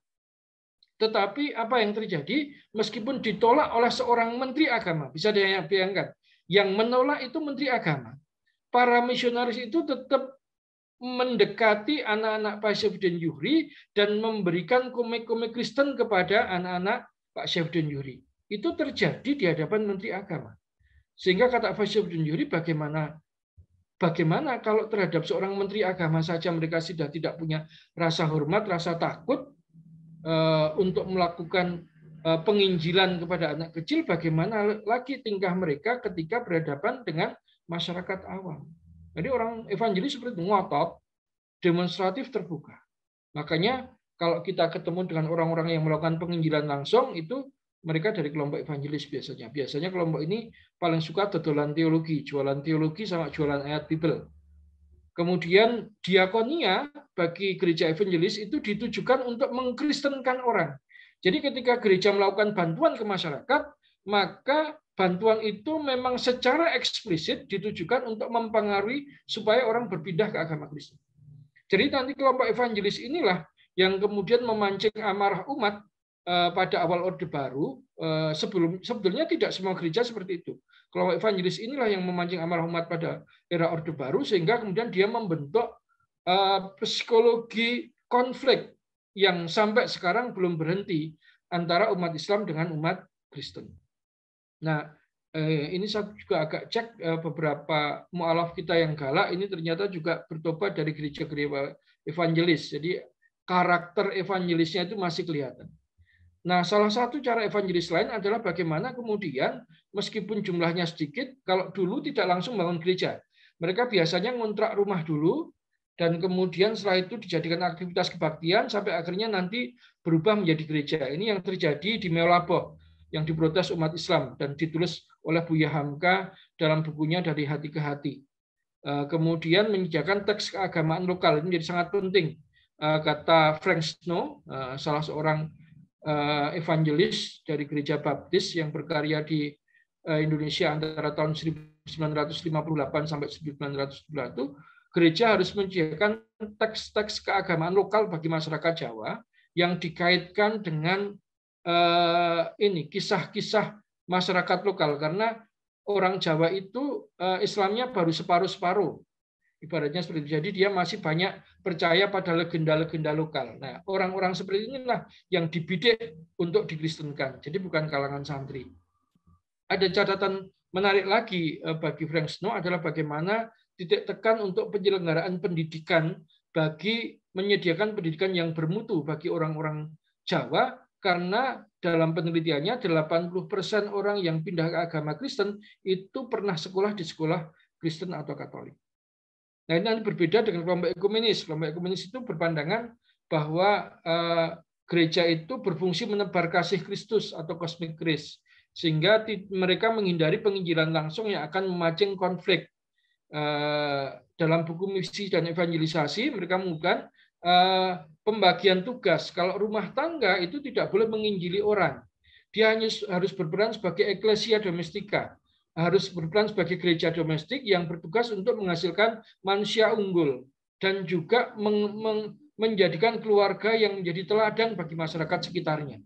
Tetapi apa yang terjadi? Meskipun ditolak oleh seorang menteri agama, bisa dibayangkan, yang menolak itu menteri agama. Para misionaris itu tetap mendekati anak-anak Pak Syafuddin Yuhri dan memberikan komik-komik Kristen kepada anak-anak Pak Syafuddin Yuhri. Itu terjadi di hadapan Menteri Agama. Sehingga kata Pak Syafuddin Yuhri bagaimana bagaimana kalau terhadap seorang Menteri Agama saja mereka sudah tidak punya rasa hormat, rasa takut eh, untuk melakukan eh, penginjilan kepada anak kecil, bagaimana lagi tingkah mereka ketika berhadapan dengan masyarakat awam. Jadi orang evangelis seperti itu, ngotot, demonstratif terbuka. Makanya kalau kita ketemu dengan orang-orang yang melakukan penginjilan langsung itu mereka dari kelompok evangelis biasanya. Biasanya kelompok ini paling suka dodolan teologi, jualan teologi sama jualan ayat Bible. Kemudian diakonia bagi gereja evangelis itu ditujukan untuk mengkristenkan orang. Jadi ketika gereja melakukan bantuan ke masyarakat, maka bantuan itu memang secara eksplisit ditujukan untuk mempengaruhi supaya orang berpindah ke agama Kristen. Jadi nanti kelompok evangelis inilah yang kemudian memancing amarah umat eh, pada awal Orde Baru eh, sebelum sebetulnya tidak semua gereja seperti itu. Kelompok evangelis inilah yang memancing amarah umat pada era Orde Baru sehingga kemudian dia membentuk eh, psikologi konflik yang sampai sekarang belum berhenti antara umat Islam dengan umat Kristen. Nah, eh, ini saya juga agak cek eh, beberapa mualaf kita yang galak ini ternyata juga bertobat dari gereja-gereja evangelis. Jadi karakter evangelisnya itu masih kelihatan. Nah, salah satu cara evangelis lain adalah bagaimana kemudian meskipun jumlahnya sedikit, kalau dulu tidak langsung bangun gereja. Mereka biasanya ngontrak rumah dulu, dan kemudian setelah itu dijadikan aktivitas kebaktian sampai akhirnya nanti berubah menjadi gereja. Ini yang terjadi di Meolaboh yang diprotes umat Islam dan ditulis oleh Buya Hamka dalam bukunya Dari Hati ke Hati. Eh, kemudian menyediakan teks keagamaan lokal ini menjadi sangat penting. Eh, kata Frank Snow, eh, salah seorang evangelis dari gereja baptis yang berkarya di Indonesia antara tahun 1958 sampai 1991, gereja harus menyediakan teks-teks keagamaan lokal bagi masyarakat Jawa yang dikaitkan dengan Eh, ini kisah-kisah masyarakat lokal karena orang Jawa itu eh, Islamnya baru separuh-separuh. Ibaratnya seperti itu. Jadi dia masih banyak percaya pada legenda-legenda lokal. Nah, orang-orang seperti inilah yang dibidik untuk dikristenkan. Jadi bukan kalangan santri. Ada catatan menarik lagi eh, bagi Frank Snow adalah bagaimana titik tekan untuk penyelenggaraan pendidikan bagi menyediakan pendidikan yang bermutu bagi orang-orang Jawa karena dalam penelitiannya 80% orang yang pindah ke agama Kristen itu pernah sekolah di sekolah Kristen atau Katolik. Nah ini berbeda dengan kelompok ekumenis. Kelompok ekumenis itu berpandangan bahwa eh, gereja itu berfungsi menebar kasih Kristus atau kosmik grace sehingga mereka menghindari penginjilan langsung yang akan memancing konflik. Eh, dalam buku misi dan evangelisasi mereka menggunakan eh, pembagian tugas. Kalau rumah tangga itu tidak boleh menginjili orang. Dia hanya harus berperan sebagai eklesia domestika, harus berperan sebagai gereja domestik yang bertugas untuk menghasilkan manusia unggul dan juga meng, meng, menjadikan keluarga yang menjadi teladan bagi masyarakat sekitarnya.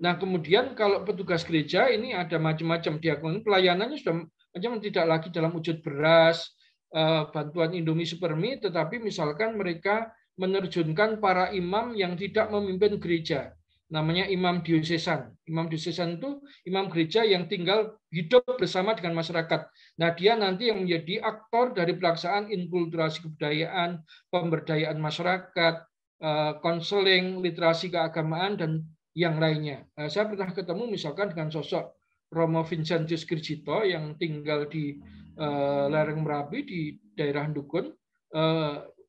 Nah, kemudian kalau petugas gereja ini ada macam-macam diakon pelayanannya sudah macam tidak lagi dalam wujud beras, eh, bantuan Indomie Supermi, tetapi misalkan mereka menerjunkan para imam yang tidak memimpin gereja. Namanya imam diosesan. Imam diosesan itu imam gereja yang tinggal hidup bersama dengan masyarakat. Nah, dia nanti yang menjadi aktor dari pelaksanaan inkulturasi kebudayaan, pemberdayaan masyarakat, eh, konseling, literasi keagamaan, dan yang lainnya. Eh, saya pernah ketemu misalkan dengan sosok Romo Vincentius Girgito yang tinggal di eh, lereng Merapi di daerah Dukun.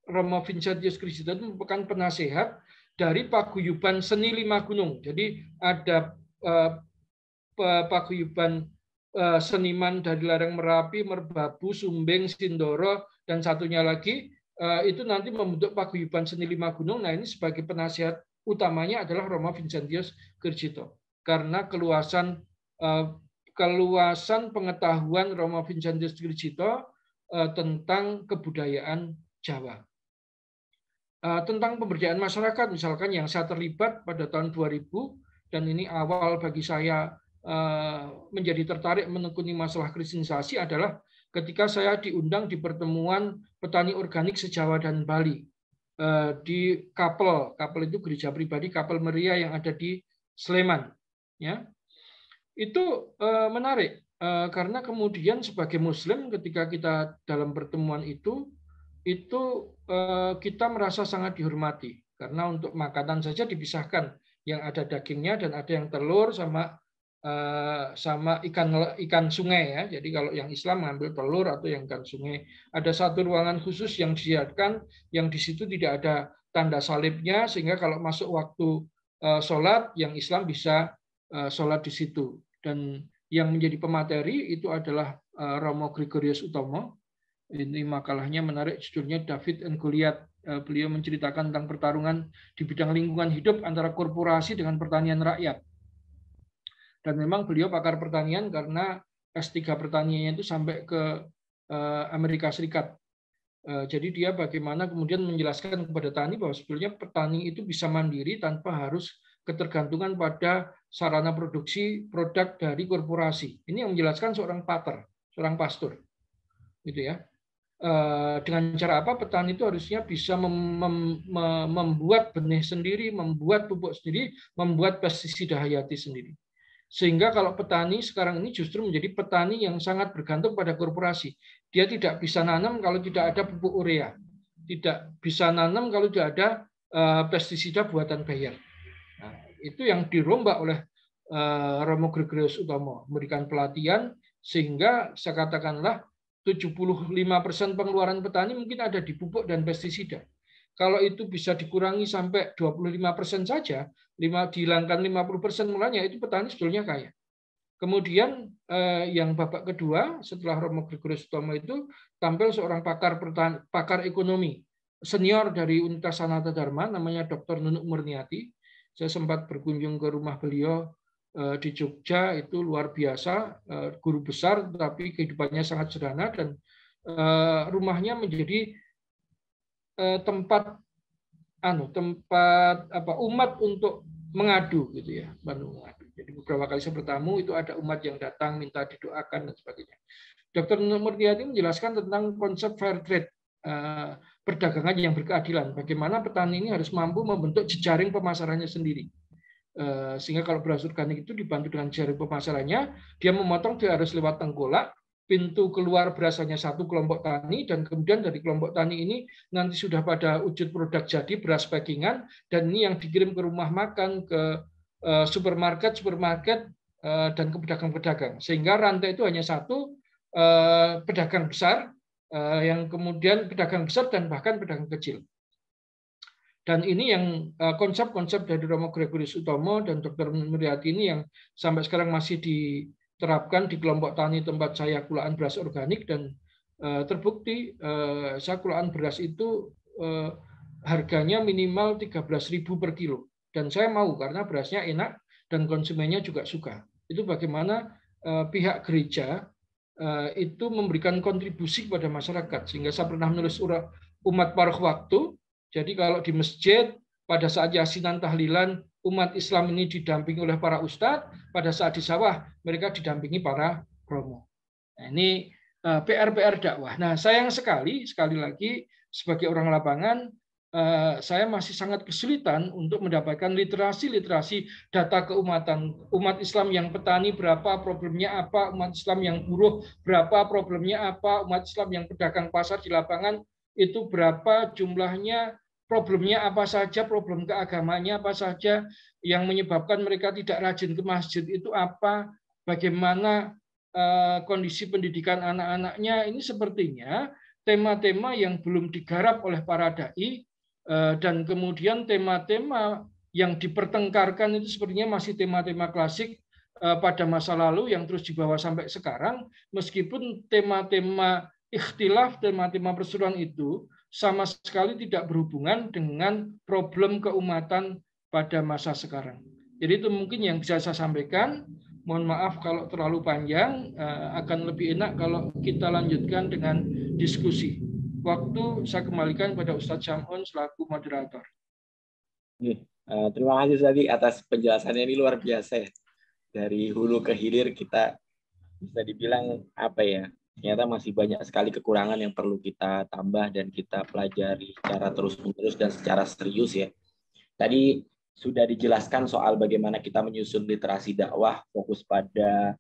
Romo Vincentius Krishna itu merupakan penasehat dari paguyuban seni lima gunung. Jadi ada uh, paguyuban uh, seniman dari Larang Merapi, Merbabu, Sumbeng, Sindoro, dan satunya lagi uh, itu nanti membentuk paguyuban seni lima gunung. Nah ini sebagai penasehat utamanya adalah Roma Vincentius Kirjito karena keluasan keluasan pengetahuan Romo Vincentius Grigito tentang kebudayaan Jawa. Eh, tentang pemberdayaan masyarakat misalkan yang saya terlibat pada tahun 2000 dan ini awal bagi saya eh, menjadi tertarik menekuni masalah kristenisasi adalah ketika saya diundang di pertemuan petani organik sejawa dan Bali eh, di Kapel. Kapel itu gereja pribadi Kapel Meria yang ada di Sleman. Ya, itu menarik karena kemudian sebagai Muslim ketika kita dalam pertemuan itu itu eh, kita merasa sangat dihormati karena untuk makanan saja dipisahkan yang ada dagingnya dan ada yang telur sama eh, sama ikan ikan sungai ya. Jadi kalau yang Islam mengambil telur atau yang ikan sungai, ada satu ruangan khusus yang disiarkan yang di situ tidak ada tanda salibnya sehingga kalau masuk waktu eh, sholat yang Islam bisa sholat di situ. Dan yang menjadi pemateri itu adalah Romo Gregorius Utomo ini makalahnya menarik judulnya David and Goliath. Eh, beliau menceritakan tentang pertarungan di bidang lingkungan hidup antara korporasi dengan pertanian rakyat. Dan memang beliau pakar pertanian karena S3 pertaniannya itu sampai ke eh, Amerika Serikat. Eh, jadi dia bagaimana kemudian menjelaskan kepada tani bahwa sebetulnya petani itu bisa mandiri tanpa harus ketergantungan pada sarana produksi produk dari korporasi. Ini yang menjelaskan seorang pater, seorang pastor. Gitu ya Eh, dengan cara apa petani itu harusnya bisa mem mem membuat benih sendiri, membuat pupuk sendiri, membuat pestisida hayati sendiri. Sehingga kalau petani sekarang ini justru menjadi petani yang sangat bergantung pada korporasi. Dia tidak bisa nanam kalau tidak ada pupuk urea. Tidak bisa nanam kalau tidak ada eh, pestisida buatan Bayer. Nah, itu yang dirombak oleh uh, Romo Gregorius Utomo, memberikan pelatihan sehingga saya katakanlah 75% pengeluaran petani mungkin ada di pupuk dan pestisida. Kalau itu bisa dikurangi sampai 25% saja, lima dihilangkan 50% mulanya, itu petani sebetulnya kaya. Kemudian eh, yang babak kedua setelah Romo Gregorius Sutomo itu tampil seorang pakar pertani, pakar ekonomi senior dari Universitas Sanata Dharma namanya Dr. Nunuk Murniati. Saya sempat berkunjung ke rumah beliau Eh, di Jogja itu luar biasa, eh, guru besar tapi kehidupannya sangat sederhana dan eh, rumahnya menjadi tempat anu tempat apa umat untuk mengadu gitu ya, Bandung mengadu. Jadi beberapa kali saya bertamu itu ada umat yang datang minta didoakan dan sebagainya. Dokter Murniati menjelaskan tentang konsep fair trade perdagangan yang berkeadilan. Bagaimana petani ini harus mampu membentuk jejaring pemasarannya sendiri Eh, sehingga kalau beras organik itu dibantu dengan jaring pemasarannya, dia memotong dia harus lewat tengkolak, pintu keluar berasanya satu kelompok tani, dan kemudian dari kelompok tani ini nanti sudah pada wujud produk jadi beras packingan, dan ini yang dikirim ke rumah makan, ke eh, supermarket, supermarket, eh, dan ke pedagang-pedagang. Sehingga rantai itu hanya satu, pedagang besar, yang kemudian pedagang besar dan bahkan pedagang kecil. Dan ini yang eh, konsep-konsep dari Romo Gregorius Utomo dan Dr. Muriati ini yang sampai sekarang masih diterapkan di kelompok tani tempat saya kulaan beras organik dan eh, terbukti eh, saya kulaan beras itu harganya minimal 13.000 per kilo. Dan saya mau karena berasnya enak dan konsumennya juga suka. Itu bagaimana pihak gereja itu memberikan kontribusi kepada masyarakat. Sehingga saya pernah menulis umat paruh waktu jadi kalau di masjid pada saat yasinan tahlilan umat Islam ini didampingi oleh para ustadz, pada saat di sawah mereka didampingi para romo. Nah, ini eh, PR-PR dakwah. Nah, sayang sekali, sekali lagi sebagai orang lapangan, eh, saya masih sangat kesulitan untuk mendapatkan literasi-literasi data keumatan umat Islam yang petani berapa problemnya apa umat Islam yang buruh berapa problemnya apa umat Islam yang pedagang pasar di lapangan itu berapa jumlahnya problemnya apa saja, problem keagamaannya apa saja, yang menyebabkan mereka tidak rajin ke masjid itu apa, bagaimana eh, kondisi pendidikan anak-anaknya. Ini sepertinya tema-tema yang belum digarap oleh para dai eh, dan kemudian tema-tema yang dipertengkarkan itu sepertinya masih tema-tema klasik eh, pada masa lalu yang terus dibawa sampai sekarang meskipun tema-tema ikhtilaf tema-tema perseruan itu sama sekali tidak berhubungan dengan problem keumatan pada masa sekarang. Jadi itu mungkin yang bisa saya sampaikan. Mohon maaf kalau terlalu panjang, eh, akan lebih enak kalau kita lanjutkan dengan diskusi. Waktu saya kembalikan pada Ustadz Syamhun selaku moderator. Eh, terima kasih tadi atas penjelasannya ini luar biasa ya. Dari hulu ke hilir kita bisa dibilang apa ya ternyata masih banyak sekali kekurangan yang perlu kita tambah dan kita pelajari secara terus-menerus dan secara serius ya. Tadi sudah dijelaskan soal bagaimana kita menyusun literasi dakwah fokus pada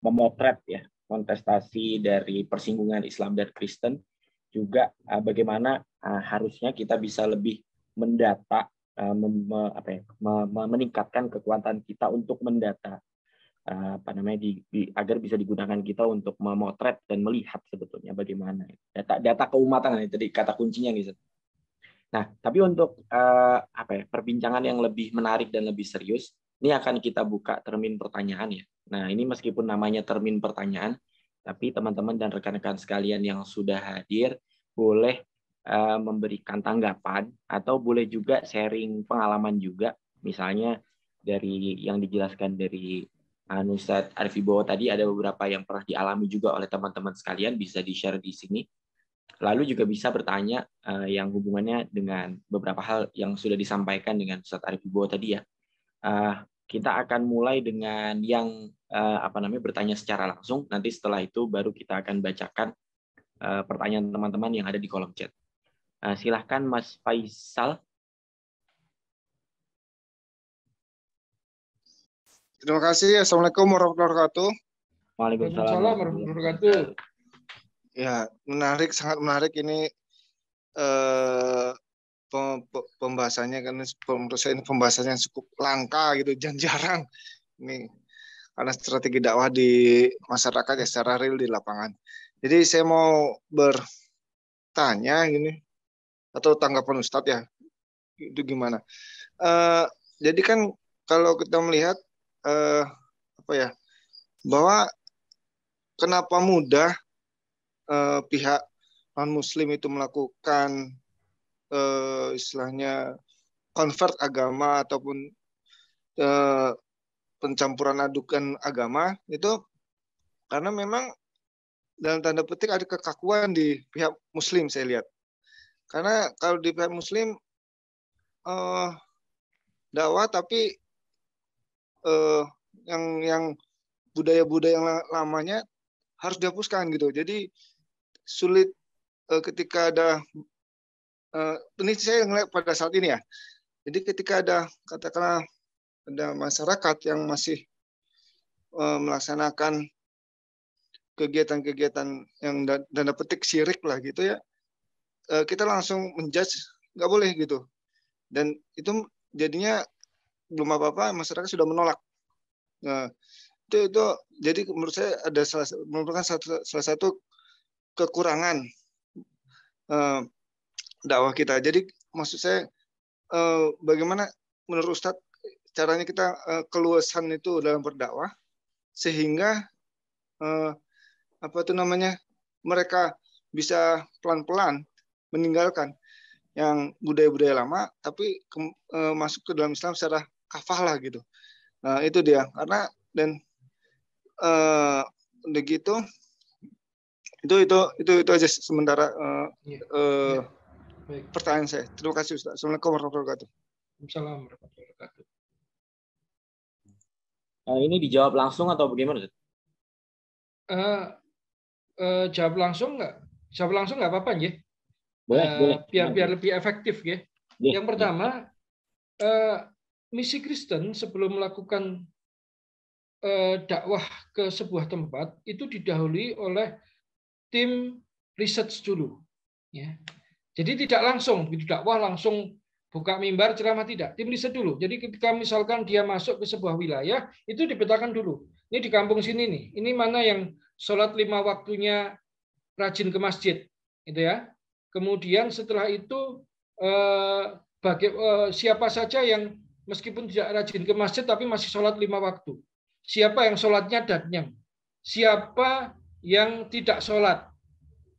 memotret ya kontestasi dari persinggungan Islam dan Kristen juga eh, bagaimana eh, harusnya kita bisa lebih mendata eh, apa ya, meningkatkan kekuatan kita untuk mendata Eh, apa namanya di, di agar bisa digunakan kita untuk memotret dan melihat sebetulnya bagaimana data data keumatan ini tadi kata kuncinya gitu. Nah, tapi untuk uh, apa ya, perbincangan yang lebih menarik dan lebih serius, ini akan kita buka termin pertanyaan ya. Nah, ini meskipun namanya termin pertanyaan, tapi teman-teman dan rekan-rekan sekalian yang sudah hadir boleh uh, memberikan tanggapan atau boleh juga sharing pengalaman juga, misalnya dari yang dijelaskan dari anu Arifibowo tadi ada beberapa yang pernah dialami juga oleh teman-teman sekalian bisa di-share di sini. Lalu juga bisa bertanya uh, yang hubungannya dengan beberapa hal yang sudah disampaikan dengan Ustadz Arif tadi ya. Uh, kita akan mulai dengan yang uh, apa namanya bertanya secara langsung. Nanti setelah itu baru kita akan bacakan uh, pertanyaan teman-teman yang ada di kolom chat. Uh, silahkan Mas Faisal Terima kasih. Assalamualaikum warahmatullahi wabarakatuh. Waalaikumsalam warahmatullahi wabarakatuh. Ya, menarik, sangat menarik ini eh, pembahasannya karena menurut ini pembahasannya cukup langka gitu, jarang-jarang. Ini karena strategi dakwah di masyarakat ya secara real di lapangan. Jadi saya mau bertanya ini atau tanggapan Ustadz ya itu gimana? Uh, jadi kan kalau kita melihat uh, apa ya bahwa kenapa mudah uh, pihak non muslim itu melakukan uh, istilahnya convert agama ataupun uh, pencampuran adukan agama itu karena memang dalam tanda petik ada kekakuan di pihak muslim saya lihat karena kalau di pihak muslim uh, dakwah tapi uh, yang yang budaya-budaya yang lamanya harus dihapuskan gitu. Jadi sulit uh, ketika ada uh, ini saya ngelihat pada saat ini ya. Jadi ketika ada katakanlah ada masyarakat yang masih uh, melaksanakan kegiatan-kegiatan yang dana petik sirik lah gitu ya kita langsung menjudge nggak boleh gitu dan itu jadinya belum apa-apa masyarakat sudah menolak. Nah, itu itu jadi menurut saya ada salah merupakan satu, salah satu kekurangan eh, dakwah kita. Jadi maksud saya eh, bagaimana menurut Ustadz caranya kita eh, keluasan itu dalam berdakwah sehingga eh, apa itu namanya mereka bisa pelan-pelan meninggalkan yang budaya-budaya lama tapi ke, e, eh, masuk ke dalam Islam secara kafah lah gitu. Nah, itu dia. Karena dan eh uh, udah gitu itu itu itu itu aja sementara uh, yeah. uh, yeah. pertanyaan saya. Terima kasih Ustaz. Assalamualaikum warahmatullahi wabarakatuh. Assalamualaikum warahmatullahi wabarakatuh. Nah, ini dijawab langsung atau bagaimana? Ustaz? Uh, uh, jawab langsung nggak? Jawab langsung nggak apa-apa, ya? Boleh, uh, boleh. Biar biar lebih efektif, ya. Yeah. Yang pertama, uh, misi Kristen sebelum melakukan eh, dakwah ke sebuah tempat itu didahului oleh tim riset dulu. Ya. Jadi tidak langsung, begitu dakwah langsung buka mimbar ceramah tidak. Tim riset dulu. Jadi ketika misalkan dia masuk ke sebuah wilayah, itu dipetakan dulu. Ini di kampung sini nih. Ini mana yang sholat lima waktunya rajin ke masjid, gitu ya. Kemudian setelah itu eh, eh siapa saja yang meskipun tidak rajin ke masjid tapi masih sholat lima waktu. Siapa yang sholatnya datnya? Siapa yang tidak sholat?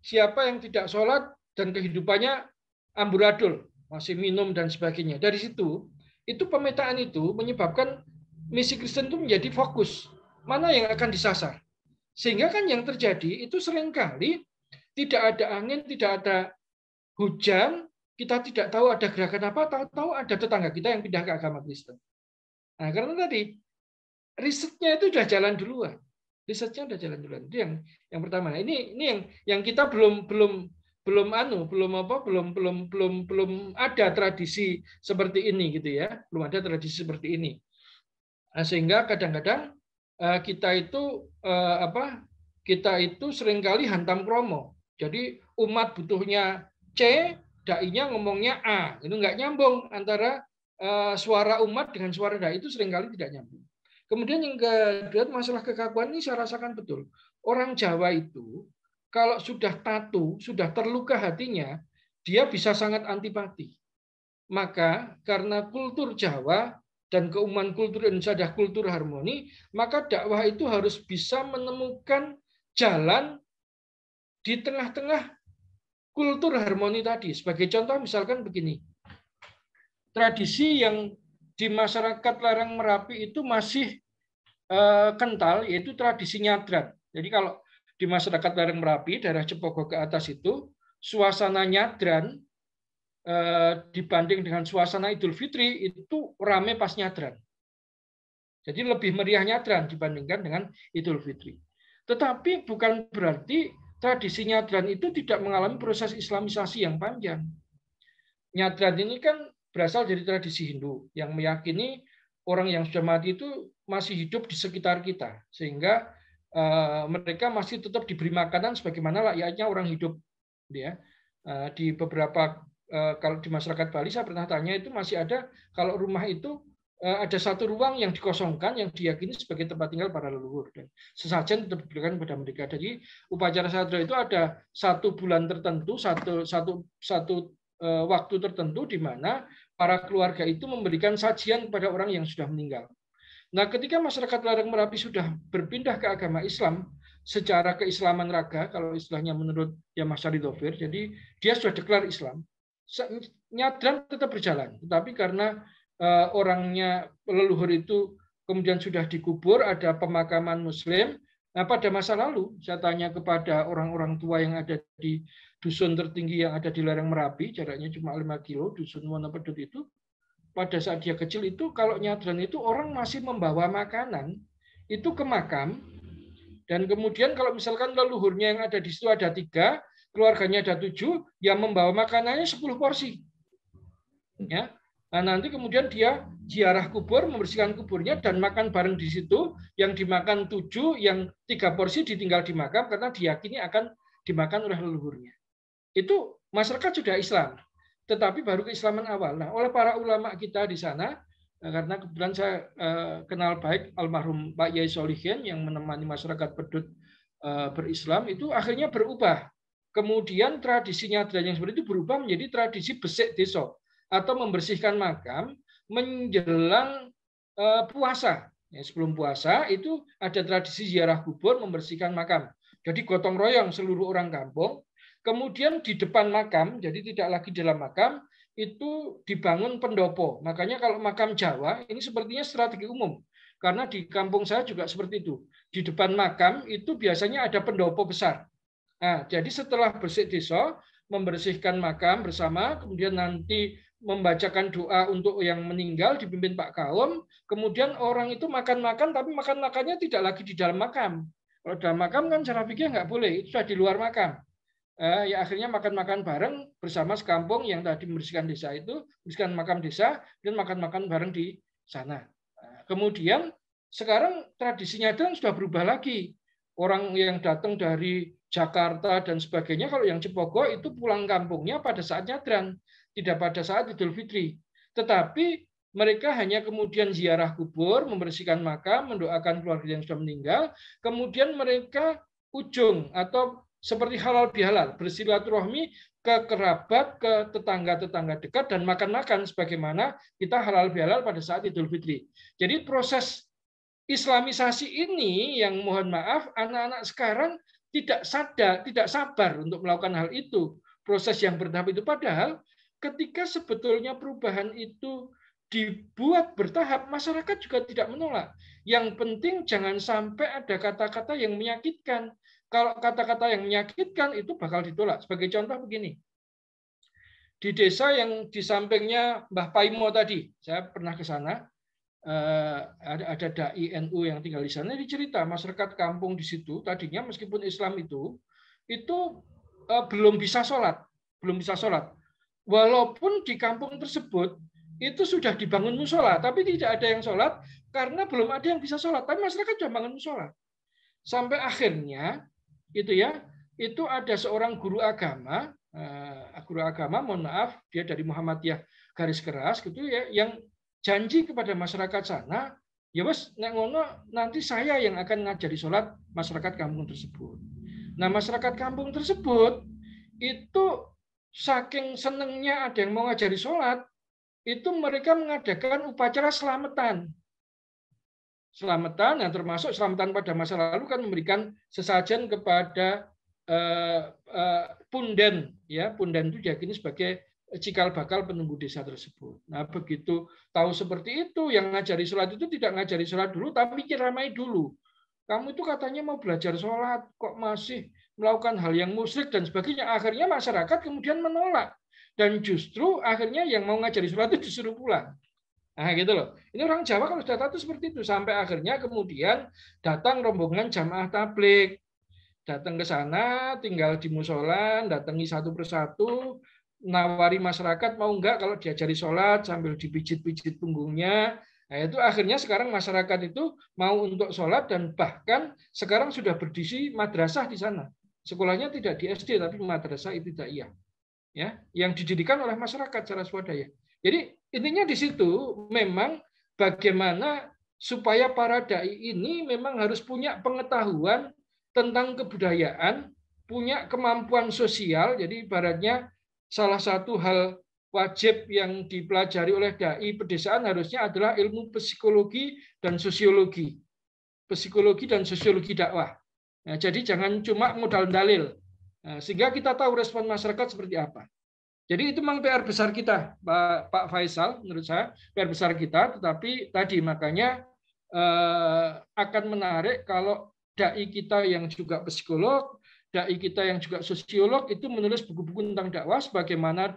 Siapa yang tidak sholat dan kehidupannya amburadul, masih minum dan sebagainya. Dari situ, itu pemetaan itu menyebabkan misi Kristen itu menjadi fokus. Mana yang akan disasar? Sehingga kan yang terjadi itu seringkali tidak ada angin, tidak ada hujan, kita tidak tahu ada gerakan apa, tahu-tahu ada tetangga kita yang pindah ke agama Kristen. Nah, karena tadi risetnya itu sudah jalan duluan. Risetnya sudah jalan duluan. Itu yang yang pertama. Nah, ini ini yang yang kita belum belum belum anu, belum apa, belum belum belum belum ada tradisi seperti ini gitu ya. Belum ada tradisi seperti ini. Nah, sehingga kadang-kadang eh, kita itu eh, apa? Kita itu seringkali hantam kromo. Jadi umat butuhnya C, dai-nya ngomongnya A. Itu nggak nyambung antara eh, suara umat dengan suara dai itu seringkali tidak nyambung. Kemudian yang kedua masalah kekakuan ini saya rasakan betul. Orang Jawa itu kalau sudah tatu, sudah terluka hatinya, dia bisa sangat antipati. Maka karena kultur Jawa dan keumuman kultur Indonesia adalah kultur harmoni, maka dakwah itu harus bisa menemukan jalan di tengah-tengah kultur harmoni tadi. Sebagai contoh misalkan begini. Tradisi yang di masyarakat Larang Merapi itu masih eh, kental yaitu tradisi nyadran. Jadi kalau di masyarakat Larang Merapi daerah Cepogo ke atas itu suasana nyadran eh, dibanding dengan suasana Idul Fitri itu rame pas nyadran. Jadi lebih meriah nyadran dibandingkan dengan Idul Fitri. Tetapi bukan berarti tradisi nyadran itu tidak mengalami proses islamisasi yang panjang. Nyadran ini kan berasal dari tradisi Hindu yang meyakini orang yang sudah mati itu masih hidup di sekitar kita sehingga eh, mereka masih tetap diberi makanan sebagaimana layaknya orang hidup ya. eh, di beberapa eh, kalau di masyarakat Bali saya pernah tanya itu masih ada kalau rumah itu Eh, ada satu ruang yang dikosongkan yang diyakini sebagai tempat tinggal para leluhur dan sesajen tetap diberikan kepada mereka. Jadi upacara sadra itu ada satu bulan tertentu, satu satu satu eh, waktu tertentu di mana para keluarga itu memberikan sajian kepada orang yang sudah meninggal. Nah, ketika masyarakat Larang Merapi sudah berpindah ke agama Islam secara keislaman raga, kalau istilahnya menurut ya Mas jadi dia sudah deklar Islam. Nyadran tetap berjalan, tetapi karena Eh, orangnya leluhur itu kemudian sudah dikubur, ada pemakaman muslim. Nah, pada masa lalu saya tanya kepada orang-orang tua yang ada di dusun tertinggi yang ada di lereng Merapi, jaraknya cuma 5 kilo, dusun Wonopedut itu, pada saat dia kecil itu kalau nyadran itu orang masih membawa makanan itu ke makam dan kemudian kalau misalkan leluhurnya yang ada di situ ada tiga keluarganya ada tujuh yang membawa makanannya sepuluh porsi ya Nah, nanti kemudian dia ziarah kubur, membersihkan kuburnya dan makan bareng di situ. Yang dimakan tujuh, yang tiga porsi ditinggal di makam karena diyakini akan dimakan oleh leluhurnya. Itu masyarakat sudah Islam, tetapi baru keislaman awal. Nah, oleh para ulama kita di sana, eh, karena kebetulan saya eh, kenal baik almarhum Pak Yai Solihin yang menemani masyarakat pedut eh, berislam itu akhirnya berubah. Kemudian tradisinya dan yang seperti itu berubah menjadi tradisi besek desa atau membersihkan makam menjelang eh, puasa. Ya, sebelum puasa itu ada tradisi ziarah kubur membersihkan makam. Jadi gotong royong seluruh orang kampung. Kemudian di depan makam, jadi tidak lagi dalam makam, itu dibangun pendopo. Makanya kalau makam Jawa ini sepertinya strategi umum. Karena di kampung saya juga seperti itu. Di depan makam itu biasanya ada pendopo besar. Nah, jadi setelah bersih desa, membersihkan makam bersama, kemudian nanti membacakan doa untuk yang meninggal dipimpin Pak Kalom, kemudian orang itu makan-makan tapi makan-makannya tidak lagi di dalam makam. Kalau dalam makam kan cara pikir nggak boleh, itu sudah di luar makam. Eh, ya akhirnya makan-makan bareng bersama sekampung yang tadi membersihkan desa itu, membersihkan makam desa dan makan-makan bareng di sana. Eh, kemudian sekarang tradisinya itu sudah berubah lagi. Orang yang datang dari Jakarta dan sebagainya, kalau yang Cepogo itu pulang kampungnya pada saat nyadran tidak pada saat Idul Fitri. Tetapi mereka hanya kemudian ziarah kubur, membersihkan makam, mendoakan keluarga yang sudah meninggal. Kemudian mereka ujung atau seperti halal bihalal, bersilaturahmi ke kerabat, ke tetangga-tetangga dekat, dan makan-makan sebagaimana kita halal bihalal pada saat Idul Fitri. Jadi proses Islamisasi ini yang mohon maaf anak-anak sekarang tidak sadar, tidak sabar untuk melakukan hal itu. Proses yang bertahap itu padahal ketika sebetulnya perubahan itu dibuat bertahap, masyarakat juga tidak menolak. Yang penting jangan sampai ada kata-kata yang menyakitkan. Kalau kata-kata yang menyakitkan itu bakal ditolak. Sebagai contoh begini, di desa yang di sampingnya Mbah Paimo tadi, saya pernah ke sana, eh, ada ada dai NU yang tinggal di sana, dicerita masyarakat kampung di situ tadinya meskipun Islam itu itu eh, belum bisa sholat, belum bisa sholat Walaupun di kampung tersebut itu sudah dibangun musola, tapi tidak ada yang sholat karena belum ada yang bisa sholat. Tapi masyarakat sudah bangun musola. Sampai akhirnya itu ya itu ada seorang guru agama, eh, guru agama, mohon maaf, dia dari Muhammadiyah garis keras gitu ya, yang janji kepada masyarakat sana, ya bos ngono nanti saya yang akan ngajari sholat masyarakat kampung tersebut. Nah masyarakat kampung tersebut itu saking senengnya ada yang mau ngajari sholat, itu mereka mengadakan upacara selamatan. Selamatan yang termasuk selamatan pada masa lalu kan memberikan sesajen kepada eh, eh, punden, ya punden itu yakini sebagai cikal bakal penunggu desa tersebut. Nah begitu tahu seperti itu, yang ngajari sholat itu tidak ngajari sholat dulu, tapi ramai dulu. Kamu itu katanya mau belajar sholat, kok masih melakukan hal yang musyrik dan sebagainya. Akhirnya masyarakat kemudian menolak dan justru akhirnya yang mau ngajari sholat itu disuruh pulang. Nah, gitu loh. Ini orang Jawa kalau sudah tahu seperti itu sampai akhirnya kemudian datang rombongan jamaah tablik datang ke sana, tinggal di musola, datangi satu persatu, nawari masyarakat mau nggak kalau diajari sholat sambil dipijit-pijit punggungnya, Nah, itu akhirnya sekarang masyarakat itu mau untuk sholat dan bahkan sekarang sudah berdisi madrasah di sana sekolahnya tidak di SD tapi madrasah itu ibtidaiyah ya yang didirikan oleh masyarakat secara swadaya. Jadi intinya di situ memang bagaimana supaya para dai ini memang harus punya pengetahuan tentang kebudayaan, punya kemampuan sosial. Jadi ibaratnya salah satu hal wajib yang dipelajari oleh dai pedesaan harusnya adalah ilmu psikologi dan sosiologi. Psikologi dan sosiologi dakwah. Nah, jadi jangan cuma modal dalil. Nah, ya, sehingga kita tahu respon masyarakat seperti apa. Jadi itu memang PR besar kita, Pak, Pak Faisal, menurut saya PR besar kita. Tetapi tadi makanya eh, akan menarik kalau dai kita yang juga psikolog, dai kita yang juga sosiolog itu menulis buku-buku tentang dakwah sebagaimana